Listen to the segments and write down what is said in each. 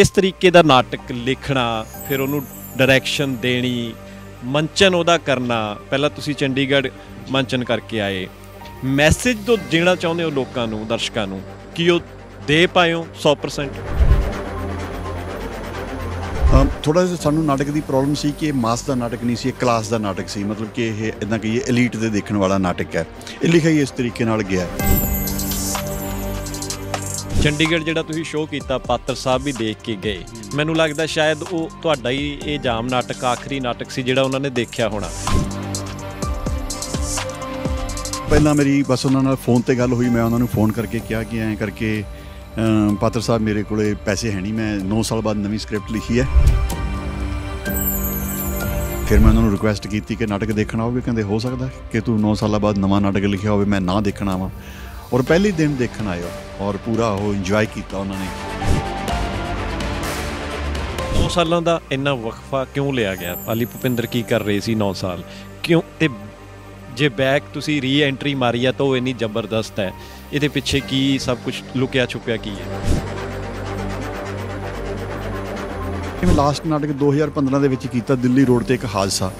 ਇਸ ਤਰੀਕੇ ਦਾ ਨਾਟਕ ਲਿਖਣਾ ਫਿਰ ਉਹਨੂੰ ਡਾਇਰੈਕਸ਼ਨ ਦੇਣੀ ਮੰਚਨ ਉਹਦਾ ਕਰਨਾ ਪਹਿਲਾਂ ਤੁਸੀਂ ਚੰਡੀਗੜ੍ਹ ਮੰਚਨ ਕਰਕੇ ਆਏ ਮੈਸੇਜ ਤੋਂ ਦੇਣਾ ਚਾਹੁੰਦੇ ਹੋ ਲੋਕਾਂ ਨੂੰ ਦਰਸ਼ਕਾਂ ਨੂੰ ਕਿ ਉਹ ਦੇ ਪਾਇਓ 100% ਥੋੜਾ ਜਿਹਾ ਸਾਨੂੰ ਨਾਟਕ ਦੀ ਪ੍ਰੋਬਲਮ ਸੀ ਕਿ ਇਹ ਮਾਸ ਦਾ ਨਾਟਕ ਨਹੀਂ ਸੀ ਇਹ ਕਲਾਸ ਦਾ ਨਾਟਕ ਸੀ ਮਤਲਬ ਕਿ ਇਹ ਇਦਾਂ ਕਹੀਏ ਐਲੀਟ ਦੇ ਦੇਖਣ ਵਾਲਾ ਨਾਟਕ ਹੈ ਇਹ ਲਿਖਿਆ ਇਸ ਤਰੀਕੇ ਨਾਲ ਗਿਆ ਹੈ ਚੰਡੀਗੜ੍ਹ ਜਿਹੜਾ ਤੁਸੀਂ ਸ਼ੋਅ ਕੀਤਾ ਪਾਤਰ ਸਾਹਿਬ ਵੀ ਦੇਖ ਕੇ ਗਏ ਮੈਨੂੰ ਲੱਗਦਾ ਸ਼ਾਇਦ ਉਹ ਤੁਹਾਡਾ ਹੀ ਇਹ ਜਾਮ ਨਾਟਕ ਆਖਰੀ ਨਾਟਕ ਸੀ ਜਿਹੜਾ ਉਹਨਾਂ ਨੇ ਦੇਖਿਆ ਹੋਣਾ ਪਹਿਲਾਂ ਮੇਰੀ ਬਸ ਉਹਨਾਂ ਨਾਲ ਫੋਨ ਤੇ ਗੱਲ ਹੋਈ ਮੈਂ ਉਹਨਾਂ ਨੂੰ ਫੋਨ ਕਰਕੇ ਕਿਹਾ ਕਿ ਐਂ ਕਰਕੇ ਪਾਤਰ ਸਾਹਿਬ ਮੇਰੇ ਕੋਲੇ ਪੈਸੇ ਹੈ ਨਹੀਂ ਮੈਂ 9 ਸਾਲ ਬਾਅਦ ਨਵੀਂ ਸਕ੍ਰਿਪਟ ਲਿਖੀ ਹੈ ਫਿਰ ਮੈਂ ਉਹਨਾਂ ਨੂੰ ਰਿਕੁਐਸਟ ਕੀਤੀ ਕਿ ਨਾਟਕ ਦੇਖਣਾ ਹੋਵੇ ਕਹਿੰਦੇ ਹੋ ਸਕਦਾ ਕਿ ਤੂੰ 9 ਸਾਲਾਂ ਬਾਅਦ ਨਵਾਂ ਨਾਟਕ ਲਿਖਿਆ ਹੋਵੇ ਮੈਂ ਨਾ ਦੇਖਣਾ ਵਾ ਔਰ ਪਹਿਲੇ ਦਿਨ ਦੇਖਣ ਆਇਓ ਔਰ ਪੂਰਾ ਉਹ ਇੰਜੋਏ ਕੀਤਾ ਉਹਨਾਂ ਨੇ 9 ਸਾਲਾਂ ਦਾ ਇੰਨਾ ਵਕਫਾ ਕਿਉਂ ਲਿਆ ਗਿਆ ਅਲੀ ਭੁਪਿੰਦਰ ਕੀ ਕਰ ਰਹੇ ਸੀ 9 ਸਾਲ ਕਿਉਂ ਤੇ ਜੇ ਬੈਕ ਤੁਸੀਂ ਰੀ ਐਂਟਰੀ ਮਾਰੀ ਆ ਤਾਂ ਉਹ ਇੰਨੀ ਜ਼ਬਰਦਸਤ ਹੈ ਇਹਦੇ ਪਿੱਛੇ ਕੀ ਸਭ ਕੁਝ ਲੁਕਿਆ ਛੁਪਿਆ ਕੀ ਹੈ ਜਿਵੇਂ ਲਾਸਟ ਨਾਟਕ 2015 ਦੇ ਵਿੱਚ ਕੀਤਾ ਦਿੱਲੀ ਰੋਡ ਤੇ ਇੱਕ ਹਾਦਸਾ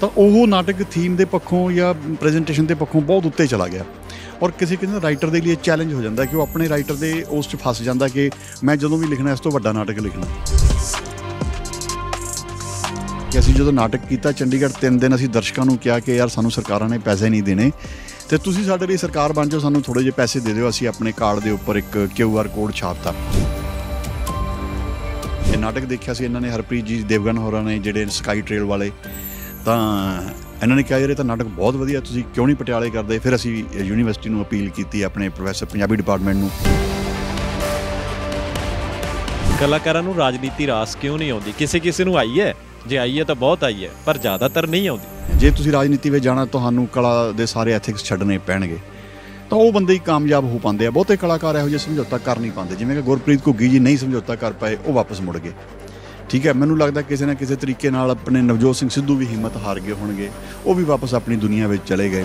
ਤਾਂ ਉਹ ਨਾਟਕ ਥੀਮ ਦੇ ਪੱਖੋਂ ਜਾਂ ਪ੍ਰੈਜੈਂਟੇਸ਼ਨ ਦੇ ਪੱਖੋਂ ਬਹੁਤ ਉੱਤੇ ਚਲਾ ਗਿਆ ਔਰ ਕਿਸੇ ਕਿਸੇ ਰਾਈਟਰ ਦੇ ਲਈ ਚੈਲੰਜ ਹੋ ਜਾਂਦਾ ਕਿ ਉਹ ਆਪਣੇ ਰਾਈਟਰ ਦੇ ਉਸ 'ਚ ਫਸ ਜਾਂਦਾ ਕਿ ਮੈਂ ਜਦੋਂ ਵੀ ਲਿਖਣਾ ਇਸ ਤੋਂ ਵੱਡਾ ਨਾਟਕ ਲਿਖਣਾ ਕਿ ਅਸੀਂ ਜਦੋਂ ਨਾਟਕ ਕੀਤਾ ਚੰਡੀਗੜ੍ਹ 3 ਦਿਨ ਅਸੀਂ ਦਰਸ਼ਕਾਂ ਨੂੰ ਕਿਹਾ ਕਿ ਯਾਰ ਸਾਨੂੰ ਸਰਕਾਰਾਂ ਨੇ ਪੈਸੇ ਨਹੀਂ ਦੇਣੇ ਤੇ ਤੁਸੀਂ ਸਾਡੇ ਲਈ ਸਰਕਾਰ ਬਣ ਜਾਓ ਸਾਨੂੰ ਥੋੜੇ ਜਿਹੇ ਪੈਸੇ ਦੇ ਦਿਓ ਅਸੀਂ ਆਪਣੇ ਕਾਰਡ ਦੇ ਉੱਪਰ ਇੱਕ ਕਿਊ ਆਰ ਕੋਡ ਛਾਪਤਾ ਇਹ ਨਾਟਕ ਦੇਖਿਆ ਸੀ ਇਹਨਾਂ ਨੇ ਹਰਪ੍ਰੀਤ ਜੀ ਦੇਵਗਨ ਹੋਰਾਂ ਨੇ ਜਿਹੜੇ ਸਕਾਈ ਟ੍ਰੇਲ ਵਾਲੇ ਤਾਂ ਇਹਨਾਂ ਨੇ ਕਿਹਾ ਯਾਰ ਇਹ ਤਾਂ ਨਾਟਕ ਬਹੁਤ ਵਧੀਆ ਤੁਸੀਂ ਕਿਉਂ ਨਹੀਂ ਪਟਿਆਲੇ ਕਰਦੇ ਫਿਰ ਅਸੀਂ ਯੂਨੀਵਰਸਿਟੀ ਨੂੰ ਅਪੀਲ ਕੀਤੀ ਆਪਣੇ ਪ੍ਰੋਫੈਸਰ ਪੰਜਾਬੀ ਡਿਪਾਰਟਮੈਂਟ ਨੂੰ ਕਲਾਕਾਰਾਂ ਨੂੰ ਰਾਜਨੀਤੀ ਰਾਸ ਕਿਉਂ ਨਹੀਂ ਆਉਂਦੀ ਕਿਸੇ ਕਿਸੇ ਨੂੰ ਆਈ ਹੈ ਜੇ ਆਈ ਹੈ ਤਾਂ ਬਹੁਤ ਆਈ ਹੈ ਪਰ ਜ਼ਿਆਦਾਤਰ ਨਹੀਂ ਆਉਂਦੀ ਜੇ ਤੁਸੀਂ ਰਾਜਨੀਤੀ ਵਿੱਚ ਜਾਣਾ ਤੁਹਾਨੂੰ ਕਲਾ ਦੇ ਸਾਰੇ ਐਥਿਕਸ ਛੱਡਣੇ ਪੈਣਗੇ ਤਾਂ ਉਹ ਬੰਦੇ ਹੀ ਕਾਮਯਾਬ ਹੋ ਪਾਉਂਦੇ ਆ ਬਹੁਤੇ ਕਲਾਕਾਰ ਇਹੋ ਜਿਹੇ ਸਮਝੌਤਾ ਕਰ ਨਹੀਂ ਪਾਉਂਦੇ ਜਿਵੇਂ ਕਿ ਗੁਰਪ੍ਰੀਤ ਘੁੱਗੀ ਜੀ ਨਹੀਂ ਸਮਝੌਤਾ ਕਰ ਪਾਏ ਉਹ ਵਾਪਸ ਮੁੜ ਗਏ ਠੀਕ ਹੈ ਮੈਨੂੰ ਲੱਗਦਾ ਕਿਸੇ ਨਾ ਕਿਸੇ ਤਰੀਕੇ ਨਾਲ ਆਪਣੇ ਨਵਜੋਤ ਸਿੰਘ ਸਿੱਧੂ ਵੀ ਹਿੰਮਤ ਹਾਰ ਗਏ ਹੋਣਗੇ ਉਹ ਵੀ ਵਾਪਸ ਆਪਣੀ ਦੁਨੀਆ ਵਿੱਚ ਚਲੇ ਗਏ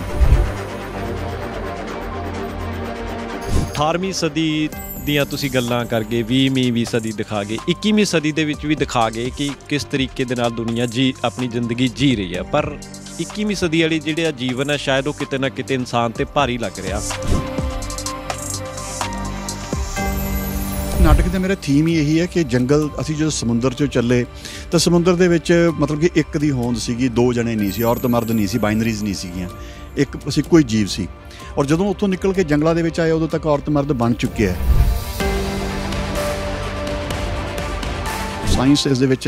18ਵੀਂ ਸਦੀ ਦੀਆਂ ਤੁਸੀਂ ਗੱਲਾਂ ਕਰਕੇ 20ਵੀਂ ਵੀ ਸਦੀ ਦਿਖਾ ਗਏ 21ਵੀਂ ਸਦੀ ਦੇ ਵਿੱਚ ਵੀ ਦਿਖਾ ਗਏ ਕਿ ਕਿਸ ਤਰੀਕੇ ਦੇ ਨਾਲ ਦੁਨੀਆ ਜੀ ਆਪਣੀ ਜ਼ਿੰਦਗੀ ਜੀ ਰਹੀ ਹੈ ਪਰ 21ਵੀਂ ਸਦੀ ਵਾਲੀ ਜਿਹੜਾ ਜੀਵਨ ਹੈ ਸ਼ਾਇਦ ਉਹ ਕਿਤੇ ਨਾ ਕਿਤੇ ਇਨਸਾਨ ਤੇ ਭਾਰੀ ਲੱਗ ਰਿਹਾ ਨਾਟਕ ਤੇ ਮੇਰਾ ਥੀਮ ਹੀ ਇਹੀ ਹੈ ਕਿ ਜੰਗਲ ਅਸੀਂ ਜਦੋਂ ਸਮੁੰਦਰ 'ਚੋਂ ਚੱਲੇ ਤਾਂ ਸਮੁੰਦਰ ਦੇ ਵਿੱਚ ਮਤਲਬ ਕਿ ਇੱਕ ਦੀ ਹੋਂਦ ਸੀਗੀ ਦੋ ਜਣੇ ਨਹੀਂ ਸੀ ਔਰਤ ਮਰਦ ਨਹੀਂ ਸੀ ਬਾਈਨਰੀਜ਼ ਨਹੀਂ ਸੀਗੀਆਂ ਇੱਕ ਅਸੀਂ ਕੋਈ ਜੀਵ ਸੀ ਔਰ ਜਦੋਂ ਉੱਥੋਂ ਨਿਕਲ ਕੇ ਜੰਗਲਾਂ ਦੇ ਵਿੱਚ ਆਏ ਉਦੋਂ ਤੱਕ ਔਰਤ ਮਰਦ ਬਣ ਚੁੱਕੇ ਆ ਸਾਇੰਸ ਇਸ ਦੇ ਵਿੱਚ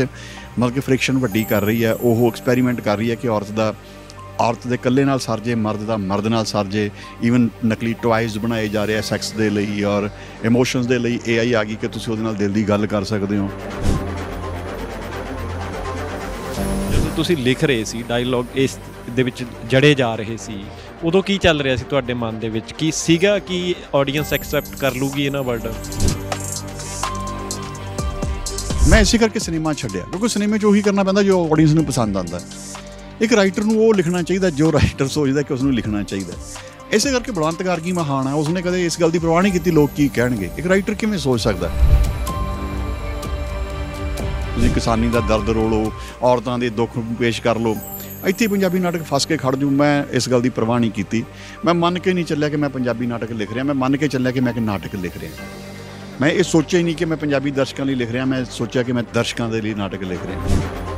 ਮਤਲਬ ਕਿ ਫ੍ਰਿਕਸ਼ਨ ਵੱਡੀ ਕਰ ਰਹੀ ਹੈ ਉਹ ਐਕਸਪੈਰੀਮੈਂਟ ਕਰ ਰਹੀ ਹੈ ਕਿ ਔਰਤ ਦਾ ਔਰਤ ਦੇ ਇਕੱਲੇ ਨਾਲ ਸਰ ਜੇ ਮਰਦ ਦਾ ਮਰਦ ਨਾਲ ਸਰ ਜੇ ਈਵਨ ਨਕਲੀ ਟਵਾਈਸ ਬਣਾਏ ਜਾ ਰਹੇ ਆ ਸੈਕਸ ਦੇ ਲਈ ਔਰ ਇਮੋਸ਼ਨਸ ਦੇ ਲਈ ਏਆਈ ਆ ਗਈ ਕਿ ਤੁਸੀਂ ਉਹਦੇ ਨਾਲ ਦਿਲ ਦੀ ਗੱਲ ਕਰ ਸਕਦੇ ਹੋ ਜਦੋਂ ਤੁਸੀਂ ਲਿਖ ਰਹੇ ਸੀ ਡਾਇਲੌਗ ਇਸ ਦੇ ਵਿੱਚ ਜੜੇ ਜਾ ਰਹੇ ਸੀ ਉਦੋਂ ਕੀ ਚੱਲ ਰਿਹਾ ਸੀ ਤੁਹਾਡੇ ਮਨ ਦੇ ਵਿੱਚ ਕੀ ਸੀਗਾ ਕਿ ਆਡੀਅנס ਐਕਸੈਪਟ ਕਰ ਲੂਗੀ ਇਹਨਾਂ ਵਰਡ ਮੈਂ ਇਸੇ ਕਰਕੇ ਸਿਨੇਮਾ ਛੱਡਿਆ ਕਿਉਂਕਿ ਸਿਨੇਮੇ 'ਚ ਉਹੀ ਕਰਨਾ ਪੈਂਦਾ ਜੋ ਆਡੀਅנס ਨੂੰ ਪਸੰਦ ਆਉਂਦਾ ਇੱਕ ਰਾਈਟਰ ਨੂੰ ਉਹ ਲਿਖਣਾ ਚਾਹੀਦਾ ਜੋ ਰਾਈਟਰ ਸੋਚਦਾ ਕਿ ਉਸ ਨੂੰ ਲਿਖਣਾ ਚਾਹੀਦਾ ਇਸੇ ਕਰਕੇ ਬਲਵੰਤ ਗਾਰਗੀ ਮਹਾਨ ਆ ਉਸਨੇ ਕਦੇ ਇਸ ਗੱਲ ਦੀ ਪਰਵਾਹ ਨਹੀਂ ਕੀਤੀ ਲੋਕ ਕੀ ਕਹਿਣਗੇ ਇੱਕ ਰਾਈਟਰ ਕਿਵੇਂ ਸੋਚ ਸਕਦਾ ਜੀ ਕਿਸਾਨੀ ਦਾ ਦਰਦ ਰੋਲੋ ਔਰਤਾਂ ਦੇ ਦੁੱਖ ਪੇਸ਼ ਕਰ ਲੋ ਇੱਥੇ ਪੰਜਾਬੀ ਨਾਟਕ ਫਸ ਕੇ ਖੜ ਜੂ ਮੈਂ ਇਸ ਗੱਲ ਦੀ ਪਰਵਾਹ ਨਹੀਂ ਕੀਤੀ ਮੈਂ ਮੰਨ ਕੇ ਨਹੀਂ ਚੱਲਿਆ ਕਿ ਮੈਂ ਪੰਜਾਬੀ ਨਾਟਕ ਲਿਖ ਰਿਹਾ ਮੈਂ ਮੰਨ ਕੇ ਚੱਲਿਆ ਕਿ ਮੈਂ ਇੱਕ ਨਾਟਕ ਲਿਖ ਰਿਹਾ ਮੈਂ ਇਹ ਸੋਚਿਆ ਹੀ ਨਹੀਂ ਕਿ ਮੈਂ ਪੰਜਾਬੀ ਦਰਸ਼ਕਾਂ ਲਈ ਲਿਖ ਰਿਹਾ ਮੈਂ ਸੋਚਿਆ ਕਿ ਮੈਂ ਦਰਸ਼ਕਾਂ ਦੇ ਲਈ ਨਾਟਕ ਲਿਖ ਰਿਹਾ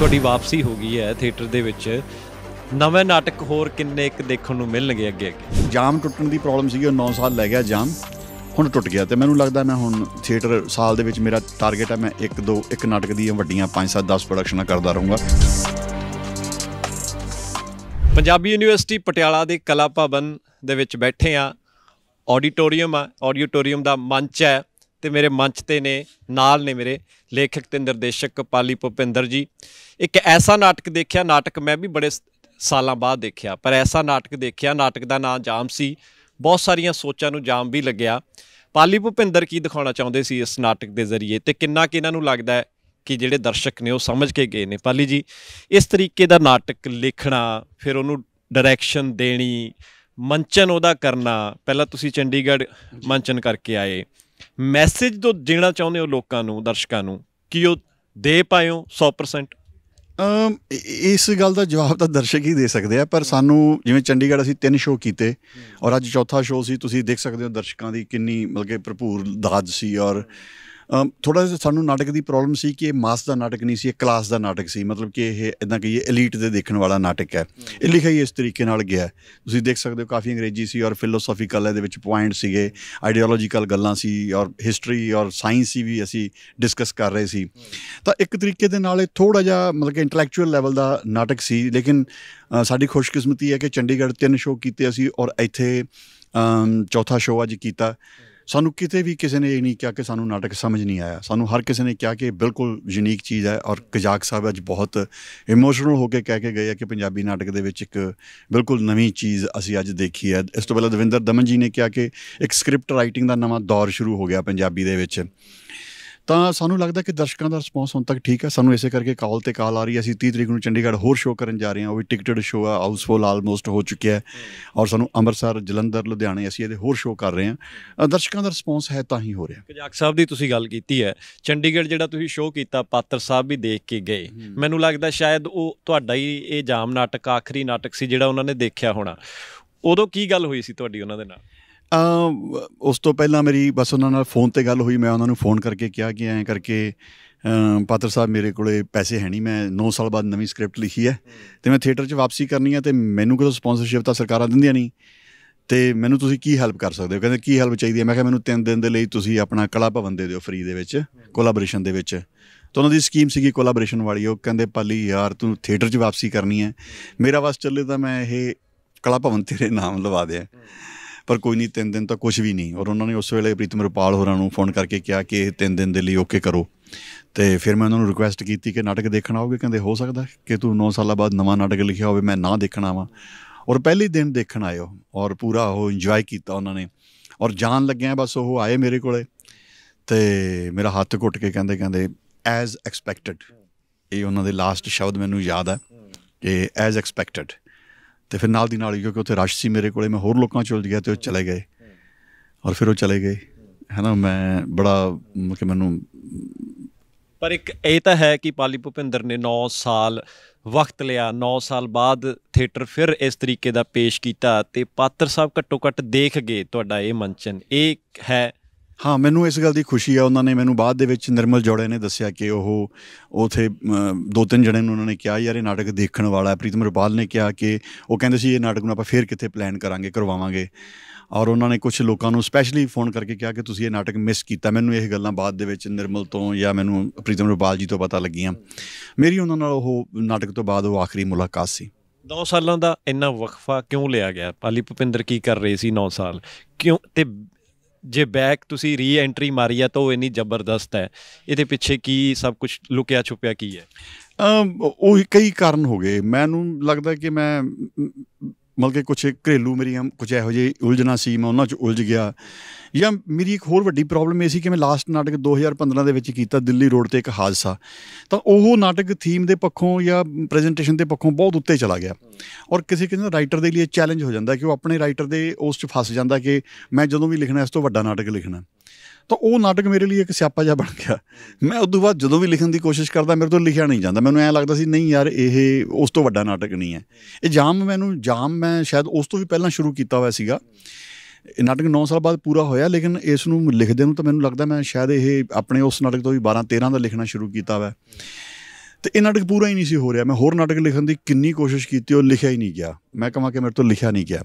ਤੁਹਾਡੀ ਵਾਪਸੀ ਹੋ ਗਈ ਹੈ ਥੀਏਟਰ ਦੇ ਵਿੱਚ ਨਵੇਂ ਨਾਟਕ ਹੋਰ ਕਿੰਨੇ ਇੱਕ ਦੇਖਣ ਨੂੰ ਮਿਲਣਗੇ ਅੱਗੇ ਅੱਗੇ ਜਾਮ ਟੁੱਟਣ ਦੀ ਪ੍ਰੋਬਲਮ ਸੀਗੀ ਉਹ 9 ਸਾਲ ਲੈ ਗਿਆ ਜਾਮ ਹੁਣ ਟੁੱਟ ਗਿਆ ਤੇ ਮੈਨੂੰ ਲੱਗਦਾ ਮੈਂ ਹੁਣ ਥੀਏਟਰ ਸਾਲ ਦੇ ਵਿੱਚ ਮੇਰਾ ਟਾਰਗੇਟ ਹੈ ਮੈਂ ਇੱਕ ਦੋ ਇੱਕ ਨਾਟਕ ਦੀਆਂ ਵੱਡੀਆਂ 5 7 10 ਪ੍ਰੋਡਕਸ਼ਨਾਂ ਕਰਦਾ ਰਹੂੰਗਾ ਪੰਜਾਬੀ ਯੂਨੀਵਰਸਿਟੀ ਪਟਿਆਲਾ ਦੇ ਕਲਾ ਭਵਨ ਦੇ ਵਿੱਚ ਬੈਠੇ ਆ ਆਡੀਟੋਰੀਅਮ ਆ ਆਡੀਟੋਰੀਅਮ ਦਾ ਮੰਚ ਹੈ ਤੇ ਮੇਰੇ ਮੰਚ ਤੇ ਨੇ ਨਾਲ ਨੇ ਮੇਰੇ ਲੇਖਕ ਤੇ ਨਿਰਦੇਸ਼ਕ ਪਾਲੀ ਭੁਪਿੰਦਰ ਜੀ ਇੱਕ ਐਸਾ ਨਾਟਕ ਦੇਖਿਆ ਨਾਟਕ ਮੈਂ ਵੀ ਬੜੇ ਸਾਲਾਂ ਬਾਅਦ ਦੇਖਿਆ ਪਰ ਐਸਾ ਨਾਟਕ ਦੇਖਿਆ ਨਾਟਕ ਦਾ ਨਾਮ ਜਾਮ ਸੀ ਬਹੁਤ ਸਾਰੀਆਂ ਸੋਚਾਂ ਨੂੰ ਜਾਮ ਵੀ ਲੱਗਿਆ ਪਾਲੀ ਭੁਪਿੰਦਰ ਕੀ ਦਿਖਾਉਣਾ ਚਾਹੁੰਦੇ ਸੀ ਇਸ ਨਾਟਕ ਦੇ ਜ਼ਰੀਏ ਤੇ ਕਿੰਨਾ ਕਿ ਇਹਨਾਂ ਨੂੰ ਲੱਗਦਾ ਹੈ ਕਿ ਜਿਹੜੇ ਦਰਸ਼ਕ ਨੇ ਉਹ ਸਮਝ ਕੇ ਗਏ ਨੇ ਪਾਲੀ ਜੀ ਇਸ ਤਰੀਕੇ ਦਾ ਨਾਟਕ ਲਿਖਣਾ ਫਿਰ ਉਹਨੂੰ ਡਾਇਰੈਕਸ਼ਨ ਦੇਣੀ ਮੰਚਨ ਉਹਦਾ ਕਰਨਾ ਪਹਿਲਾਂ ਤੁਸੀਂ ਚੰਡੀਗੜ੍ਹ ਮੰਚਨ ਕਰਕੇ ਆਏ ਮੈਸੇਜ ਤੋਂ ਦੇਣਾ ਚਾਹੁੰਦੇ ਹੋ ਲੋਕਾਂ ਨੂੰ ਦਰਸ਼ਕਾਂ ਨੂੰ ਕਿ ਉਹ ਦੇ ਪਾਇਓ 100% ਇਸ ਗੱਲ ਦਾ ਜਵਾਬ ਤਾਂ ਦਰਸ਼ਕ ਹੀ ਦੇ ਸਕਦੇ ਆ ਪਰ ਸਾਨੂੰ ਜਿਵੇਂ ਚੰਡੀਗੜ੍ਹ ਅਸੀਂ ਤਿੰਨ ਸ਼ੋਅ ਕੀਤੇ ਔਰ ਅੱਜ ਚੌਥਾ ਸ਼ੋਅ ਸੀ ਤੁਸੀਂ ਦੇਖ ਸਕਦੇ ਹੋ ਦਰਸ਼ਕਾਂ ਦੀ ਕਿੰਨੀ ਮਤਲਬ ਕਿ ਭਰਪੂਰ ਦਾਜ ਸੀ ਔਰ ਥੋੜਾ ਜਿਹਾ ਸਾਨੂੰ ਨਾਟਕ ਦੀ ਪ੍ਰੋਬਲਮ ਸੀ ਕਿ ਇਹ ਮਾਸ ਦਾ ਨਾਟਕ ਨਹੀਂ ਸੀ ਇਹ ਕਲਾਸ ਦਾ ਨਾਟਕ ਸੀ ਮਤਲਬ ਕਿ ਇਹ ਇਦਾਂ ਕਹੀਏ ਐਲੀਟ ਦੇ ਦੇਖਣ ਵਾਲਾ ਨਾਟਕ ਹੈ ਇਹ ਲਿਖਿਆ ਹੀ ਇਸ ਤਰੀਕੇ ਨਾਲ ਗਿਆ ਤੁਸੀਂ ਦੇਖ ਸਕਦੇ ਹੋ ਕਾਫੀ ਅੰਗਰੇਜ਼ੀ ਸੀ ਔਰ ਫਿਲੋਸੋਫੀਕਲ ਇਹਦੇ ਵਿੱਚ ਪੁਆਇੰਟ ਸੀਗੇ ਆਈਡੀਓਲੋਜੀਕਲ ਗੱਲਾਂ ਸੀ ਔਰ ਹਿਸਟਰੀ ਔਰ ਸਾਇੰਸ ਵੀ ਅਸੀਂ ਡਿਸਕਸ ਕਰ ਰਹੇ ਸੀ ਤਾਂ ਇੱਕ ਤਰੀਕੇ ਦੇ ਨਾਲ ਇਹ ਥੋੜਾ ਜਿਹਾ ਮਤਲਬ ਕਿ ਇੰਟੈਲੈਕਚੁਅਲ ਲੈਵਲ ਦਾ ਨਾਟਕ ਸੀ ਲੇਕਿਨ ਸਾਡੀ ਖੁਸ਼ਕਿਸਮਤੀ ਹੈ ਕਿ ਚੰਡੀਗੜ੍ਹ ਤਿੰਨ ਸ਼ੋਅ ਕੀਤੇ ਅਸੀਂ ਔਰ ਇੱਥੇ ਚੌਥਾ ਸ਼ੋਅ ਅੱਜ ਕੀਤਾ ਸਾਨੂੰ ਕਿਤੇ ਵੀ ਕਿਸੇ ਨੇ ਇਹ ਨਹੀਂ ਕਿਹਾ ਕਿ ਸਾਨੂੰ ਨਾਟਕ ਸਮਝ ਨਹੀਂ ਆਇਆ ਸਾਨੂੰ ਹਰ ਕਿਸੇ ਨੇ ਕਿਹਾ ਕਿ ਇਹ ਬਿਲਕੁਲ ਯੂਨੀਕ ਚੀਜ਼ ਹੈ ਔਰ ਕਜਾਕ ਸਾਹਿਬ ਅੱਜ ਬਹੁਤ ਇਮੋਸ਼ਨਲ ਹੋ ਕੇ ਕਹਿ ਕੇ ਗਏ ਆ ਕਿ ਪੰਜਾਬੀ ਨਾਟਕ ਦੇ ਵਿੱਚ ਇੱਕ ਬਿਲਕੁਲ ਨਵੀਂ ਚੀਜ਼ ਅਸੀਂ ਅੱਜ ਦੇਖੀ ਹੈ ਇਸ ਤੋਂ ਪਹਿਲਾਂ ਦਵਿੰਦਰ ਦਮਨ ਜੀ ਨੇ ਕਿਹਾ ਕਿ ਇੱਕ ਸਕ੍ਰਿਪਟ ਰਾਈਟਿੰਗ ਦਾ ਨਵਾਂ ਦੌਰ ਸ਼ੁਰੂ ਹੋ ਗਿਆ ਪੰਜਾਬੀ ਦੇ ਵਿੱਚ ਤਾਂ ਸਾਨੂੰ ਲੱਗਦਾ ਕਿ ਦਰਸ਼ਕਾਂ ਦਾ ਰਿਸਪੌਂਸ ਹੁਣ ਤੱਕ ਠੀਕ ਹੈ ਸਾਨੂੰ ਇਸੇ ਕਰਕੇ ਕਾਲ ਤੇ ਕਾਲ ਆ ਰਹੀ ਹੈ ਅਸੀਂ 30 ਤਰੀਕ ਨੂੰ ਚੰਡੀਗੜ੍ਹ ਹੋਰ ਸ਼ੋਅ ਕਰਨ ਜਾ ਰਹੇ ਹਾਂ ਉਹ ਵੀ ਟਿਕਟਡ ਸ਼ੋਅ ਆ ਹਾਊਸਫੁੱਲ ਆਲਮੋਸਟ ਹੋ ਚੁੱਕਿਆ ਹੈ ਔਰ ਸਾਨੂੰ ਅੰਮ੍ਰਿਤਸਰ ਜਲੰਧਰ ਲੁਧਿਆਣੇ ਅਸੀਂ ਇਹਦੇ ਹੋਰ ਸ਼ੋਅ ਕਰ ਰਹੇ ਹਾਂ ਦਰਸ਼ਕਾਂ ਦਾ ਰਿਸਪੌਂਸ ਹੈ ਤਾਂ ਹੀ ਹੋ ਰਿਹਾ ਕਜਾਕ ਸਾਹਿਬ ਦੀ ਤੁਸੀਂ ਗੱਲ ਕੀਤੀ ਹੈ ਚੰਡੀਗੜ੍ਹ ਜਿਹੜਾ ਤੁਸੀਂ ਸ਼ੋਅ ਕੀਤਾ ਪਾਤਰ ਸਾਹਿਬ ਵੀ ਦੇਖ ਕੇ ਗਏ ਮੈਨੂੰ ਲੱਗਦਾ ਸ਼ਾਇਦ ਉਹ ਤੁਹਾਡਾ ਹੀ ਇਹ ਜਾਮ ਨਾਟਕ ਆਖਰੀ ਨਾਟਕ ਸੀ ਜਿਹੜਾ ਉਹਨਾਂ ਨੇ ਦੇਖਿਆ ਹੋਣਾ ਉਦੋਂ ਕੀ ਗੱਲ ਹੋਈ ਸੀ ਤੁਹਾਡੀ ਉਹਨਾਂ ਦੇ ਨਾਲ ਉਸ ਤੋਂ ਪਹਿਲਾਂ ਮੇਰੀ ਬਸ ਉਹਨਾਂ ਨਾਲ ਫੋਨ ਤੇ ਗੱਲ ਹੋਈ ਮੈਂ ਉਹਨਾਂ ਨੂੰ ਫੋਨ ਕਰਕੇ ਕਿਹਾ ਕਿ ਐਂ ਕਰਕੇ ਪਾਤਰ ਸਾਹਿਬ ਮੇਰੇ ਕੋਲੇ ਪੈਸੇ ਹੈ ਨਹੀਂ ਮੈਂ 9 ਸਾਲ ਬਾਅਦ ਨਵੀਂ ਸਕ੍ਰਿਪਟ ਲਿਖੀ ਹੈ ਤੇ ਮੈਂ ਥੀਏਟਰ 'ਚ ਵਾਪਸੀ ਕਰਨੀ ਹੈ ਤੇ ਮੈਨੂੰ ਕੋਈ ਸਪਾਂਸਰਸ਼ਿਪ ਤਾਂ ਸਰਕਾਰਾਂ ਦਿੰਦੀਆਂ ਨਹੀਂ ਤੇ ਮੈਨੂੰ ਤੁਸੀਂ ਕੀ ਹੈਲਪ ਕਰ ਸਕਦੇ ਹੋ ਕਹਿੰਦੇ ਕੀ ਹੈਲਪ ਚਾਹੀਦੀ ਹੈ ਮੈਂ ਕਿਹਾ ਮੈਨੂੰ 3 ਦਿਨ ਦੇ ਲਈ ਤੁਸੀਂ ਆਪਣਾ ਕਲਾ ਭਵਨ ਦੇ ਦਿਓ ਫ੍ਰੀ ਦੇ ਵਿੱਚ ਕੋਲਾਬੋਰੇਸ਼ਨ ਦੇ ਵਿੱਚ ਤਾਂ ਉਹਨਾਂ ਦੀ ਸਕੀਮ ਸੀਗੀ ਕੋਲਾਬੋਰੇਸ਼ਨ ਵਾਲੀ ਉਹ ਕਹਿੰਦੇ ਪਾਲੀ ਯਾਰ ਤੂੰ ਥੀਏਟਰ 'ਚ ਵਾਪਸੀ ਕਰਨੀ ਹੈ ਮੇਰਾ ਵਾਸ ਚੱਲੇ ਤਾਂ ਮੈਂ ਇਹ ਕਲਾ ਭਵਨ ਤੇਰੇ ਨਾਮ ਲਵਾ ਦਿਆਂ ਪਰ ਕੋਈ ਨਹੀਂ ਤਿੰਨ ਦਿਨ ਤਾਂ ਕੁਝ ਵੀ ਨਹੀਂ ਔਰ ਉਹਨਾਂ ਨੇ ਉਸ ਵੇਲੇ ਪ੍ਰੀਤਮ ਰਪਾਲ ਹੋਰਾਂ ਨੂੰ ਫੋਨ ਕਰਕੇ ਕਿਹਾ ਕਿ ਇਹ ਤਿੰਨ ਦਿਨ ਦੇ ਲਈ ਓਕੇ ਕਰੋ ਤੇ ਫਿਰ ਮੈਂ ਉਹਨਾਂ ਨੂੰ ਰਿਕੁਐਸਟ ਕੀਤੀ ਕਿ ਨਾਟਕ ਦੇਖਣ ਆਓਗੇ ਕਹਿੰਦੇ ਹੋ ਸਕਦਾ ਕਿ ਤੂੰ 9 ਸਾਲਾਂ ਬਾਅਦ ਨਵਾਂ ਨਾਟਕ ਲਿਖਿਆ ਹੋਵੇ ਮੈਂ ਨਾ ਦੇਖਣ ਆਵਾਂ ਔਰ ਪਹਿਲੇ ਦਿਨ ਦੇਖਣ ਆਇਓ ਔਰ ਪੂਰਾ ਉਹ ਇੰਜੋਏ ਕੀਤਾ ਉਹਨਾਂ ਨੇ ਔਰ ਜਾਣ ਲੱਗਿਆ ਬਸ ਉਹ ਆਏ ਮੇਰੇ ਕੋਲੇ ਤੇ ਮੇਰਾ ਹੱਥ ਘੁੱਟ ਕੇ ਕਹਿੰਦੇ ਕਹਿੰਦੇ ਐਜ਼ ਐਕਸਪੈਕਟਡ ਇਹ ਉਹਨਾਂ ਦੇ ਲਾਸਟ ਸ਼ਬਦ ਮੈਨੂੰ ਯਾਦ ਆ ਕਿ ਐਜ਼ ਐਕਸਪੈਕਟਡ ਤੇ ਫਿਰ ਨਾਲ ਦੀ ਨਾਲ ਕਿਉਂਕਿ ਉੱਥੇ ਰਸ਼ ਸੀ ਮੇਰੇ ਕੋਲੇ ਮੈਂ ਹੋਰ ਲੋਕਾਂ ਚੁਲ ਗਿਆ ਤੇ ਉਹ ਚਲੇ ਗਏ ਔਰ ਫਿਰ ਉਹ ਚਲੇ ਗਏ ਹੈਨਾ ਮੈਂ ਬੜਾ ਕਿ ਮੈਨੂੰ ਪਰ ਇੱਕ ਇਹ ਤਾਂ ਹੈ ਕਿ ਪਾਲੀ ਭੁਪਿੰਦਰ ਨੇ 9 ਸਾਲ ਵਕਤ ਲਿਆ 9 ਸਾਲ ਬਾਅਦ ਥੀਏਟਰ ਫਿਰ ਇਸ ਤਰੀਕੇ ਦਾ ਪੇਸ਼ ਕੀਤਾ ਤੇ ਪਾਤਰ ਸਾਹਿਬ ਘੱਟੋ ਘੱਟ ਦੇਖ ਗਏ ਤੁਹਾਡਾ ਇਹ ਮੰਚਨ ਇਹ ਹੈ ਹਾਂ ਮੈਨੂੰ ਇਸ ਗੱਲ ਦੀ ਖੁਸ਼ੀ ਆ ਉਹਨਾਂ ਨੇ ਮੈਨੂੰ ਬਾਅਦ ਦੇ ਵਿੱਚ ਨਿਰਮਲ ਜੋੜੇ ਨੇ ਦੱਸਿਆ ਕਿ ਉਹ ਉਥੇ ਦੋ ਤਿੰਨ ਜਣੇ ਨੂੰ ਉਹਨਾਂ ਨੇ ਕਿਹਾ ਯਾਰ ਇਹ ਨਾਟਕ ਦੇਖਣ ਵਾਲਾ ਹੈ ਪ੍ਰੀਤਮ ਰਪਾਲ ਨੇ ਕਿਹਾ ਕਿ ਉਹ ਕਹਿੰਦੇ ਸੀ ਇਹ ਨਾਟਕ ਨੂੰ ਆਪਾਂ ਫੇਰ ਕਿਤੇ ਪਲਾਨ ਕਰਾਂਗੇ ਕਰਵਾਵਾਂਗੇ ਔਰ ਉਹਨਾਂ ਨੇ ਕੁਝ ਲੋਕਾਂ ਨੂੰ ਸਪੈਸ਼ਲੀ ਫੋਨ ਕਰਕੇ ਕਿਹਾ ਕਿ ਤੁਸੀਂ ਇਹ ਨਾਟਕ ਮਿਸ ਕੀਤਾ ਮੈਨੂੰ ਇਹ ਗੱਲਾਂ ਬਾਅਦ ਦੇ ਵਿੱਚ ਨਿਰਮਲ ਤੋਂ ਜਾਂ ਮੈਨੂੰ ਪ੍ਰੀਤਮ ਰਪਾਲ ਜੀ ਤੋਂ ਪਤਾ ਲੱਗੀਆਂ ਮੇਰੀ ਉਹਨਾਂ ਨਾਲ ਉਹ ਨਾਟਕ ਤੋਂ ਬਾਅਦ ਉਹ ਆਖਰੀ ਮੁਲਾਕਾਤ ਸੀ 9 ਸਾਲਾਂ ਦਾ ਇੰਨਾ ਵਕਫਾ ਕਿਉਂ ਲਿਆ ਗਿਆ ਪਾਲੀ ਭੁਪਿੰਦਰ ਕੀ ਕਰ ਰਹੇ ਸੀ 9 ਸਾਲ ਕਿਉਂ ਤੇ ਜੇ ਬੈਕ ਤੁਸੀਂ ਰੀ ਐਂਟਰੀ ਮਾਰੀ ਆ ਤਾਂ ਉਹ ਇੰਨੀ ਜ਼ਬਰਦਸਤ ਹੈ ਇਹਦੇ ਪਿੱਛੇ ਕੀ ਸਭ ਕੁਝ ਲੁਕਿਆ ਛੁਪਿਆ ਕੀ ਹੈ ਉਹ ਕਈ ਕਾਰਨ ਹੋ ਗਏ ਮੈਨੂੰ ਲੱਗਦਾ ਕਿ ਮੈਂ ਮਤਲਬ ਕਿ ਕੁਝ ਘਰੇਲੂ ਮੇਰੀਆਂ ਕੁਝ ਇਹੋ ਜਿਹੇ ਉਲਝਣਾ ਸੀ ਮੈਂ ਉਹਨਾਂ 'ਚ ਉਲਝ ਗਿਆ ਜਾਂ ਮੇਰੀ ਇੱਕ ਹੋਰ ਵੱਡੀ ਪ੍ਰੋਬਲਮ ਇਹ ਸੀ ਕਿ ਮੈਂ ਲਾਸਟ ਨਾਟਕ 2015 ਦੇ ਵਿੱਚ ਕੀਤਾ ਦਿੱਲੀ ਰੋਡ ਤੇ ਇੱਕ ਹਾਦਸਾ ਤਾਂ ਉਹ ਨਾਟਕ ਥੀਮ ਦੇ ਪੱਖੋਂ ਜਾਂ ਪ੍ਰੈਜੈਂਟੇਸ਼ਨ ਦੇ ਪੱਖੋਂ ਬਹੁਤ ਉੱਤੇ ਚਲਾ ਗਿਆ ਔਰ ਕਿਸੇ ਕਿਸੇ ਰਾਈਟਰ ਦੇ ਲਈ ਚੈਲੰਜ ਹੋ ਜਾਂਦਾ ਕਿ ਉਹ ਆਪਣੇ ਰਾਈਟਰ ਦੇ ਉਸ 'ਚ ਫਸ ਜਾਂਦਾ ਕਿ ਮੈਂ ਜਦੋਂ ਵੀ ਲਿਖਣਾ ਇਸ ਤੋਂ ਵੱਡਾ ਨਾਟਕ ਲਿਖਣਾ ਤਾਂ ਉਹ ਨਾਟਕ ਮੇਰੇ ਲਈ ਇੱਕ ਸਿਆਪਾ ਜਿਹਾ ਬਣ ਗਿਆ ਮੈਂ ਉਸ ਤੋਂ ਬਾਅਦ ਜਦੋਂ ਵੀ ਲਿਖਣ ਦੀ ਕੋਸ਼ਿਸ਼ ਕਰਦਾ ਮੇਰੇ ਤੋਂ ਲਿਖਿਆ ਨਹੀਂ ਜਾਂਦਾ ਮੈਨੂੰ ਐਂ ਲੱਗਦਾ ਸੀ ਨਹੀਂ ਯਾਰ ਇਹ ਉਸ ਤੋਂ ਵੱਡਾ ਨਾਟਕ ਨਹੀਂ ਹੈ ਇਹ ਜਾਮ ਮੈਨੂੰ ਜਾਮ ਮੈਂ ਸ਼ਾਇਦ ਉਸ ਤੋਂ ਵੀ ਪਹਿਲਾਂ ਸ਼ੁਰੂ ਕੀਤਾ ਹੋਇਆ ਸੀਗਾ ਇਹ ਨਾਟਕ 9 ਸਾਲ ਬਾਅਦ ਪੂਰਾ ਹੋਇਆ ਲੇਕਿਨ ਇਸ ਨੂੰ ਲਿਖਦੇ ਨੂੰ ਤਾਂ ਮੈਨੂੰ ਲੱਗਦਾ ਮੈਂ ਸ਼ਾਇਦ ਇਹ ਆਪਣੇ ਉਸ ਨਾਟਕ ਤੋਂ ਵੀ 12 13 ਦਾ ਲਿਖਣਾ ਸ਼ੁਰੂ ਕੀਤਾ ਹੋਇਆ ਤੇ ਇਹ ਨਾਟਕ ਪੂਰਾ ਹੀ ਨਹੀਂ ਸੀ ਹੋ ਰਿਹਾ ਮੈਂ ਹੋਰ ਨਾਟਕ ਲਿਖਣ ਦੀ ਕਿੰਨੀ ਕੋਸ਼ਿਸ਼ ਕੀਤੀ ਉਹ ਲਿਖਿਆ ਹੀ ਨਹੀਂ ਗਿਆ ਮੈਂ ਕਹਾਂ ਕਿ ਮੇਰੇ ਤੋਂ ਲਿਖਿਆ ਨਹੀਂ ਗਿਆ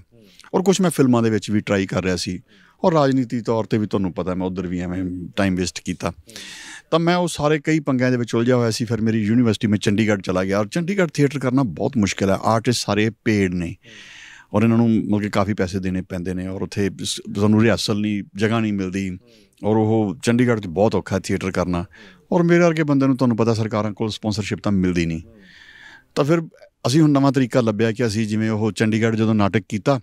ਔਰ ਕੁਝ ਮੈਂ ਫਿਲਮਾਂ ਦੇ ਵਿੱਚ ਵੀ ਟਰਾਈ ਕਰ ਰਿਹਾ ਸੀ ਔਰ ਰਾਜਨੀਤੀ ਤੌਰ ਤੇ ਵੀ ਤੁਹਾਨੂੰ ਪਤਾ ਮੈਂ ਉਧਰ ਵੀ ਐਵੇਂ ਟਾਈਮ ਵੇਸਟ ਕੀਤਾ ਤਾਂ ਮੈਂ ਉਹ ਸਾਰੇ ਕਈ ਪੰਗਿਆਂ ਦੇ ਵਿੱਚ ਉਲਝਿਆ ਹੋਇਆ ਸੀ ਫਿਰ ਮੇਰੀ ਯੂਨੀਵਰਸਿਟੀ ਮੈਂ ਚੰਡੀਗੜ੍ਹ ਚਲਾ ਗਿਆ ਔਰ ਚੰਡੀਗੜ੍ਹ ਥੀਏਟਰ ਕਰਨਾ ਬਹੁਤ ਮੁਸ਼ਕਿਲ ਹੈ ਆਰਟਿਸਟ ਸਾਰੇ ਪੇਡ ਨੇ ਔਰ ਇਹਨਾਂ ਨੂੰ ਮਤਲਬ ਕਿ ਕਾਫੀ ਪੈਸੇ ਦੇਣੇ ਪੈਂਦੇ ਨੇ ਔਰ ਉੱਥੇ ਤੁਹਾਨੂੰ ਰਿਹਰਸਲ ਨਹੀਂ ਜਗ੍ਹਾ ਨਹੀਂ ਮਿਲਦੀ ਔਰ ਉਹ ਚੰਡੀਗੜ੍ਹ 'ਚ ਬਹੁਤ ਔਖਾ ਥੀਏਟਰ ਕਰਨਾ ਔਰ ਮੇਰੇ ਵਰਗੇ ਬੰਦੇ ਨੂੰ ਤੁਹਾਨੂੰ ਪਤਾ ਸਰਕਾਰਾਂ ਕੋਲ ਸਪਾਂਸਰਸ਼ਿਪ ਤਾਂ ਮਿਲਦੀ ਨਹੀਂ ਤਾਂ ਫਿਰ ਅਸੀਂ ਹੁਣ ਨਵਾਂ ਤਰੀਕਾ ਲੱਭਿਆ ਕਿ ਅਸੀਂ ਜਿਵੇਂ ਉਹ ਚੰਡੀਗੜ੍ਹ ਜਦੋਂ ਨਾਟਕ ਕੀਤਾ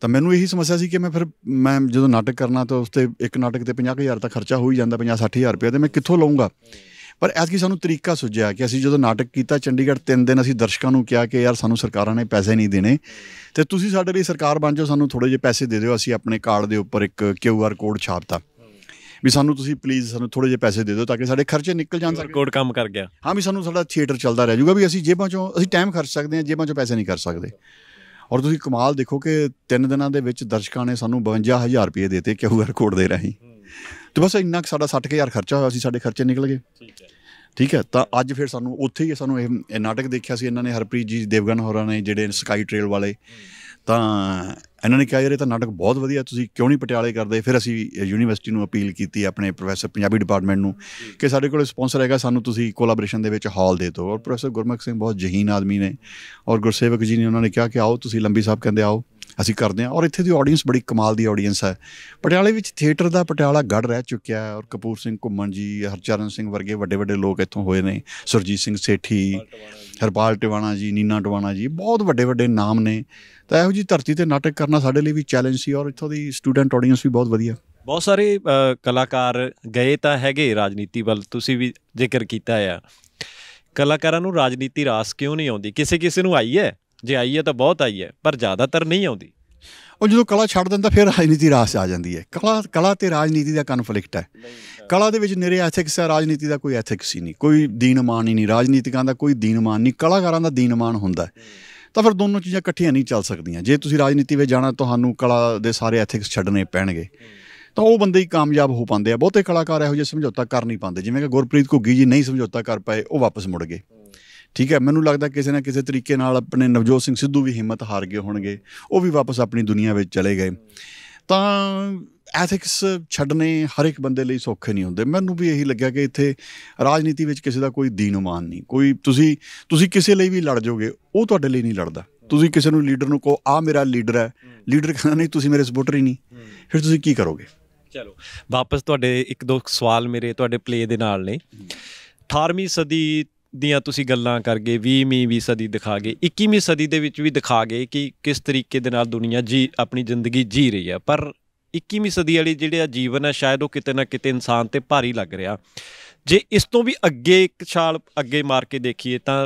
ਤਾਂ ਮੈਨੂੰ ਇਹੀ ਸਮੱਸਿਆ ਸੀ ਕਿ ਮੈਂ ਫਿਰ ਮੈਂ ਜਦੋਂ ਨਾਟਕ ਕਰਨਾ ਤਾਂ ਉਸ ਤੇ ਇੱਕ ਨਾਟਕ ਤੇ 50000 ਤਾਂ ਖਰਚਾ ਹੋ ਹੀ ਜਾਂਦਾ 50 60000 ਰੁਪਏ ਤੇ ਮੈਂ ਕਿੱਥੋਂ ਲਵਾਂਗਾ ਪਰ ਕੀ ਸਾਨੂੰ ਤਰੀਕਾ ਸੁਝਿਆ ਕਿ ਅਸੀਂ ਜਦੋਂ ਨਾਟਕ ਕੀਤਾ ਚੰਡੀਗੜ੍ਹ ਤਿੰਨ ਦਿਨ ਅਸੀਂ ਦਰਸ਼ਕਾਂ ਨੂੰ ਕਿਹਾ ਕਿ ਯਾਰ ਸਾਨੂੰ ਸਰਕਾਰਾਂ ਨੇ ਪੈਸੇ ਨਹੀਂ ਦੇਣੇ ਤੇ ਤੁਸੀਂ ਸਾਡੇ ਲਈ ਸਰਕਾਰ ਬਣ ਜਾਓ ਸਾਨੂੰ ਥੋੜੇ ਜਿਹੇ ਪੈਸੇ ਦੇ ਦਿਓ ਅਸੀਂ ਆਪਣੇ ਕਾਰਡ ਦੇ ਉੱਪਰ ਇੱਕ ਕਿਊ ਆਰ ਕੋਡ ਛਾਪਤਾ ਵੀ ਸਾਨੂੰ ਤੁਸੀਂ ਪਲੀਜ਼ ਸਾਨੂੰ ਥੋੜੇ ਜਿਹੇ ਪੈਸੇ ਦੇ ਦਿਓ ਤਾਂ ਕਿ ਸਾਡੇ ਖਰਚੇ ਨਿਕਲ ਜਾਣ ਸਕਣ ਕੋਡ ਕੰਮ ਕਰ ਗਿਆ ਹਾਂ ਵੀ ਸਾਨੂੰ ਸਾਡਾ ਥੀਏਟਰ ਚੱਲਦਾ ਰਹੇਗਾ ਵੀ ਅਸੀਂ ਜੇਬਾਂ ਚੋਂ ਅਸੀਂ ਟਾਈਮ ਖਰਚ ਸਕਦੇ ਹਾਂ ਜੇਬਾਂ ਚੋਂ ਪੈਸੇ ਨਹੀਂ ਕਰ ਸਕਦੇ ਔਰ ਤੁਸੀਂ ਕਮਾਲ ਦੇਖੋ ਕਿ 3 ਦਿਨਾਂ ਦੇ ਵਿੱਚ ਦਰਸ਼ਕਾਂ ਨੇ ਸਾਨੂੰ 52000 ਰੁਪਏ ਦਿੱਤੇ ਕਿਊਆਰ ਕੋਡ ਦੇ ਰਹੀ ਤੇ ਬਸ ਇੰਨਾ ਕਿ ਸਾਡਾ 60000 ਖਰਚਾ ਹੋਇਆ ਸੀ ਸਾਡੇ ਖਰਚੇ ਨਿਕਲ ਗਏ ਠੀਕ ਹੈ ਠੀਕ ਹੈ ਤਾਂ ਅੱਜ ਫਿਰ ਸਾਨੂੰ ਉੱਥੇ ਹੀ ਸਾਨੂੰ ਇਹ ਨਾਟਕ ਦੇਖਿਆ ਸੀ ਇਹਨਾਂ ਨੇ ਹਰਪ੍ਰੀਤ ਜੀ ਦੇਵਗਨ ਹੋਰਾਂ ਨੇ ਜਿਹੜੇ ਸਕਾਈ ਟ੍ਰੇਲ ਵਾਲੇ ਤਾਂ ਇਹਨਾਂ ਨੇ ਕਿਹਾ ਯਾਰ ਇਹ ਤਾਂ ਨਾਟਕ ਬਹੁਤ ਵਧੀਆ ਤੁਸੀਂ ਕਿਉਂ ਨਹੀਂ ਪਟਿਆਲੇ ਕਰਦੇ ਫਿਰ ਅਸੀਂ ਯੂਨੀਵਰਸਿਟੀ ਨੂੰ ਅਪੀਲ ਕੀਤੀ ਆਪਣੇ ਪ੍ਰੋਫੈਸਰ ਪੰਜਾਬੀ ਡਿਪਾਰਟਮੈਂਟ ਨੂੰ ਕਿ ਸਾਡੇ ਕੋਲ ਸਪான்ਸਰ ਹੈਗਾ ਸਾਨੂੰ ਤੁਸੀਂ ਕੋਲਾਬੋਰੇਸ਼ਨ ਦੇ ਵਿੱਚ ਹਾਲ ਦੇ ਦਿਓ ਔਰ ਪ੍ਰੋਫੈਸਰ ਗੁਰਮਖ ਸਿੰਘ ਬਹੁਤ ਜਹੀਨ ਆਦਮੀ ਨੇ ਔਰ ਗੁਰਸੇਵਕ ਜੀ ਨੇ ਉਹਨਾਂ ਨੇ ਕਿਹਾ ਕਿ ਆਓ ਤੁਸੀਂ ਲੰਬੀ ਸਾਹਿਬ ਕਹਿੰਦੇ ਆਓ ਅਸੀਂ ਕਰਦੇ ਹਾਂ ਔਰ ਇੱਥੇ ਦੀ ਆਡੀਅנס ਬੜੀ ਕਮਾਲ ਦੀ ਆਡੀਅנס ਹੈ ਪਟਿਆਲੇ ਵਿੱਚ ਥੀਏਟਰ ਦਾ ਪਟਿਆਲਾ ਗੜ ਰਹਿ ਚੁੱਕਿਆ ਹੈ ਔਰ ਕਪੂਰ ਸਿੰਘ ਘੁੰਮਣ ਜੀ ਹਰਚਰਨ ਸਿੰਘ ਵਰਗੇ ਵੱਡੇ ਵੱਡੇ ਲੋਕ ਇੱਥੋਂ ਹੋਏ ਨੇ ਸੁਰਜੀਤ ਸਿੰਘ ਸੇਠੀ ਹਰਪਾਲ ਟਿਵਾਣਾ ਜੀ ਨੀਨਾ ਟਿਵਾਣਾ ਜੀ ਬਹੁਤ ਵੱਡੇ ਵੱਡੇ ਨਾਮ ਨੇ ਤਾਂ ਇਹੋ ਜੀ ਧਰਤੀ ਤੇ ਨਾਟਕ ਕਰਨਾ ਸਾਡੇ ਲਈ ਵੀ ਚੈਲੰਜ ਸੀ ਔਰ ਇੱਥੋਂ ਦੀ ਸਟੂਡੈਂਟ ਆਡੀਅנס ਵੀ ਬਹੁਤ ਵਧੀਆ ਬਹੁਤ ਸਾਰੇ ਕਲਾਕਾਰ ਗਏ ਤਾਂ ਹੈਗੇ ਰਾਜਨੀਤੀ ਵੱਲ ਤੁਸੀਂ ਵੀ ਜ਼ਿਕਰ ਕੀਤਾ ਆ ਕਲਾਕਾਰਾਂ ਨੂੰ ਰਾਜਨੀਤੀ ਰਾਸ ਕਿਉਂ ਨਹੀਂ ਆਉਂਦੀ ਕਿਸੇ ਕਿਸੇ ਨੂੰ ਆਈ ਹੈ ਜੇ ਆਈ ਹੈ ਤਾਂ ਬਹੁਤ ਆਈ ਹੈ ਪਰ ਜ਼ਿਆਦਾਤਰ ਨਹੀਂ ਆਉਂਦੀ ਉਹ ਜਦੋਂ ਕਲਾ ਛੱਡ ਦਿੰਦਾ ਫਿਰ ਰਾਜਨੀਤੀ ਰਾਸ ਆ ਜਾਂਦੀ ਹੈ ਕਲਾ ਕਲਾ ਤੇ ਰਾਜਨੀਤੀ ਦਾ ਕਨਫਲਿਕਟ ਹੈ ਕਲਾ ਦੇ ਵਿੱਚ ਨਿਰੇ ਐਥਿਕਸ ਹੈ ਰਾਜਨੀਤੀ ਦਾ ਕੋਈ ਐਥਿਕਸ ਹੀ ਨਹੀਂ ਕੋਈ ਦੀਨਮਾਨ ਹੀ ਨਹੀਂ ਰਾਜਨੀਤਿਕਾਂ ਦਾ ਕੋਈ ਦੀਨਮਾਨ ਨਹੀਂ ਕਲਾਕਾਰਾਂ ਦਾ ਦੀਨਮਾਨ ਹੁੰਦਾ ਤਾਂ ਫਿਰ ਦੋਨੋਂ ਚੀਜ਼ਾਂ ਇਕੱਠੀਆਂ ਨਹੀਂ ਚੱਲ ਸਕਦੀਆਂ ਜੇ ਤੁਸੀਂ ਰਾਜਨੀਤੀ ਵਿੱਚ ਜਾਣਾ ਤੁਹਾਨੂੰ ਕਲਾ ਦੇ ਸਾਰੇ ਐਥਿਕਸ ਛੱਡਨੇ ਪੈਣਗੇ ਤਾਂ ਉਹ ਬੰਦੇ ਹੀ ਕਾਮਯਾਬ ਹੋ ਪਾਉਂਦੇ ਆ ਬਹੁਤੇ ਕਲਾਕਾਰ ਇਹੋ ਜਿਹਾ ਸਮਝੌਤਾ ਕਰ ਨਹੀਂ ਪਾਉਂਦੇ ਜਿਵੇਂ ਕਿ ਗੁਰਪ੍ਰੀਤ ਘੁੱਗੀ ਜੀ ਨਹੀਂ ਸਮਝੌਤਾ ਕਰ ਪਾਏ ਉਹ ਵਾਪਸ ਮੁੜ ਗਏ ਠੀਕ ਹੈ ਮੈਨੂੰ ਲੱਗਦਾ ਕਿਸੇ ਨਾ ਕਿਸੇ ਤਰੀਕੇ ਨਾਲ ਆਪਣੇ ਨਵਜੋਤ ਸਿੰਘ ਸਿੱਧੂ ਵੀ ਹਿੰਮਤ ਹਾਰ ਗਏ ਹੋਣਗੇ ਉਹ ਵੀ ਵਾਪਸ ਆਪਣੀ ਦੁਨੀਆ ਵਿੱਚ ਚਲੇ ਗਏ ਤਾਂ ਐਥਿਕਸ ਛੱਡਨੇ ਹਰ ਇੱਕ ਬੰਦੇ ਲਈ ਸੌਖੇ ਨਹੀਂ ਹੁੰਦੇ ਮੈਨੂੰ ਵੀ ਇਹੀ ਲੱਗਿਆ ਕਿ ਇੱਥੇ ਰਾਜਨੀਤੀ ਵਿੱਚ ਕਿਸੇ ਦਾ ਕੋਈ ਦੀਨਮਾਨ ਨਹੀਂ ਕੋਈ ਤੁਸੀਂ ਤੁਸੀਂ ਕਿਸੇ ਲਈ ਵੀ ਲੜ ਜਾਓਗੇ ਉਹ ਤੁਹਾਡੇ ਲਈ ਨਹੀਂ ਲੜਦਾ ਤੁਸੀਂ ਕਿਸੇ ਨੂੰ ਲੀਡਰ ਨੂੰ ਕਹੋ ਆ ਮੇਰਾ ਲੀਡਰ ਹੈ ਲੀਡਰ ਕਹਿੰਦਾ ਨਹੀਂ ਤੁਸੀਂ ਮੇਰੇ ਸਪੋਰਟਰ ਹੀ ਨਹੀਂ ਫਿਰ ਤੁਸੀਂ ਕੀ ਕਰੋਗੇ ਚਲੋ ਵਾਪਸ ਤੁਹਾਡੇ ਇੱਕ ਦੋ ਸਵਾਲ ਮੇਰੇ ਤੁਹਾਡੇ ਪਲੇ ਦੇ ਨਾਲ ਨੇ 18ਵੀਂ ਸਦੀ ਦੀਆਂ ਤੁਸੀਂ ਗੱਲਾਂ ਕਰਗੇ 20ਵੀਂ 20 ਸਦੀ ਦਿਖਾ ਗਏ 21ਵੀਂ ਸਦੀ ਦੇ ਵਿੱਚ ਵੀ ਦਿਖਾ ਗਏ ਕਿ ਕਿਸ ਤਰੀਕੇ ਦੇ ਨਾਲ ਦੁਨੀਆ ਜੀ ਆਪਣੀ ਜ਼ਿੰਦਗੀ ਜੀ ਰਹੀ ਹੈ ਪਰ 21ਵੀਂ ਸਦੀ ਵਾਲੀ ਜਿਹੜੇ ਆ ਜੀਵਨ ਆ ਸ਼ਾਇਦ ਉਹ ਕਿਤੇ ਨਾ ਕਿਤੇ ਇਨਸਾਨ ਤੇ ਭਾਰੀ ਲੱਗ ਰਿਹਾ ਜੇ ਇਸ ਤੋਂ ਵੀ ਅੱਗੇ ਇੱਕ ਛਾਲ ਅੱਗੇ ਮਾਰ ਕੇ ਦੇਖੀਏ ਤਾਂ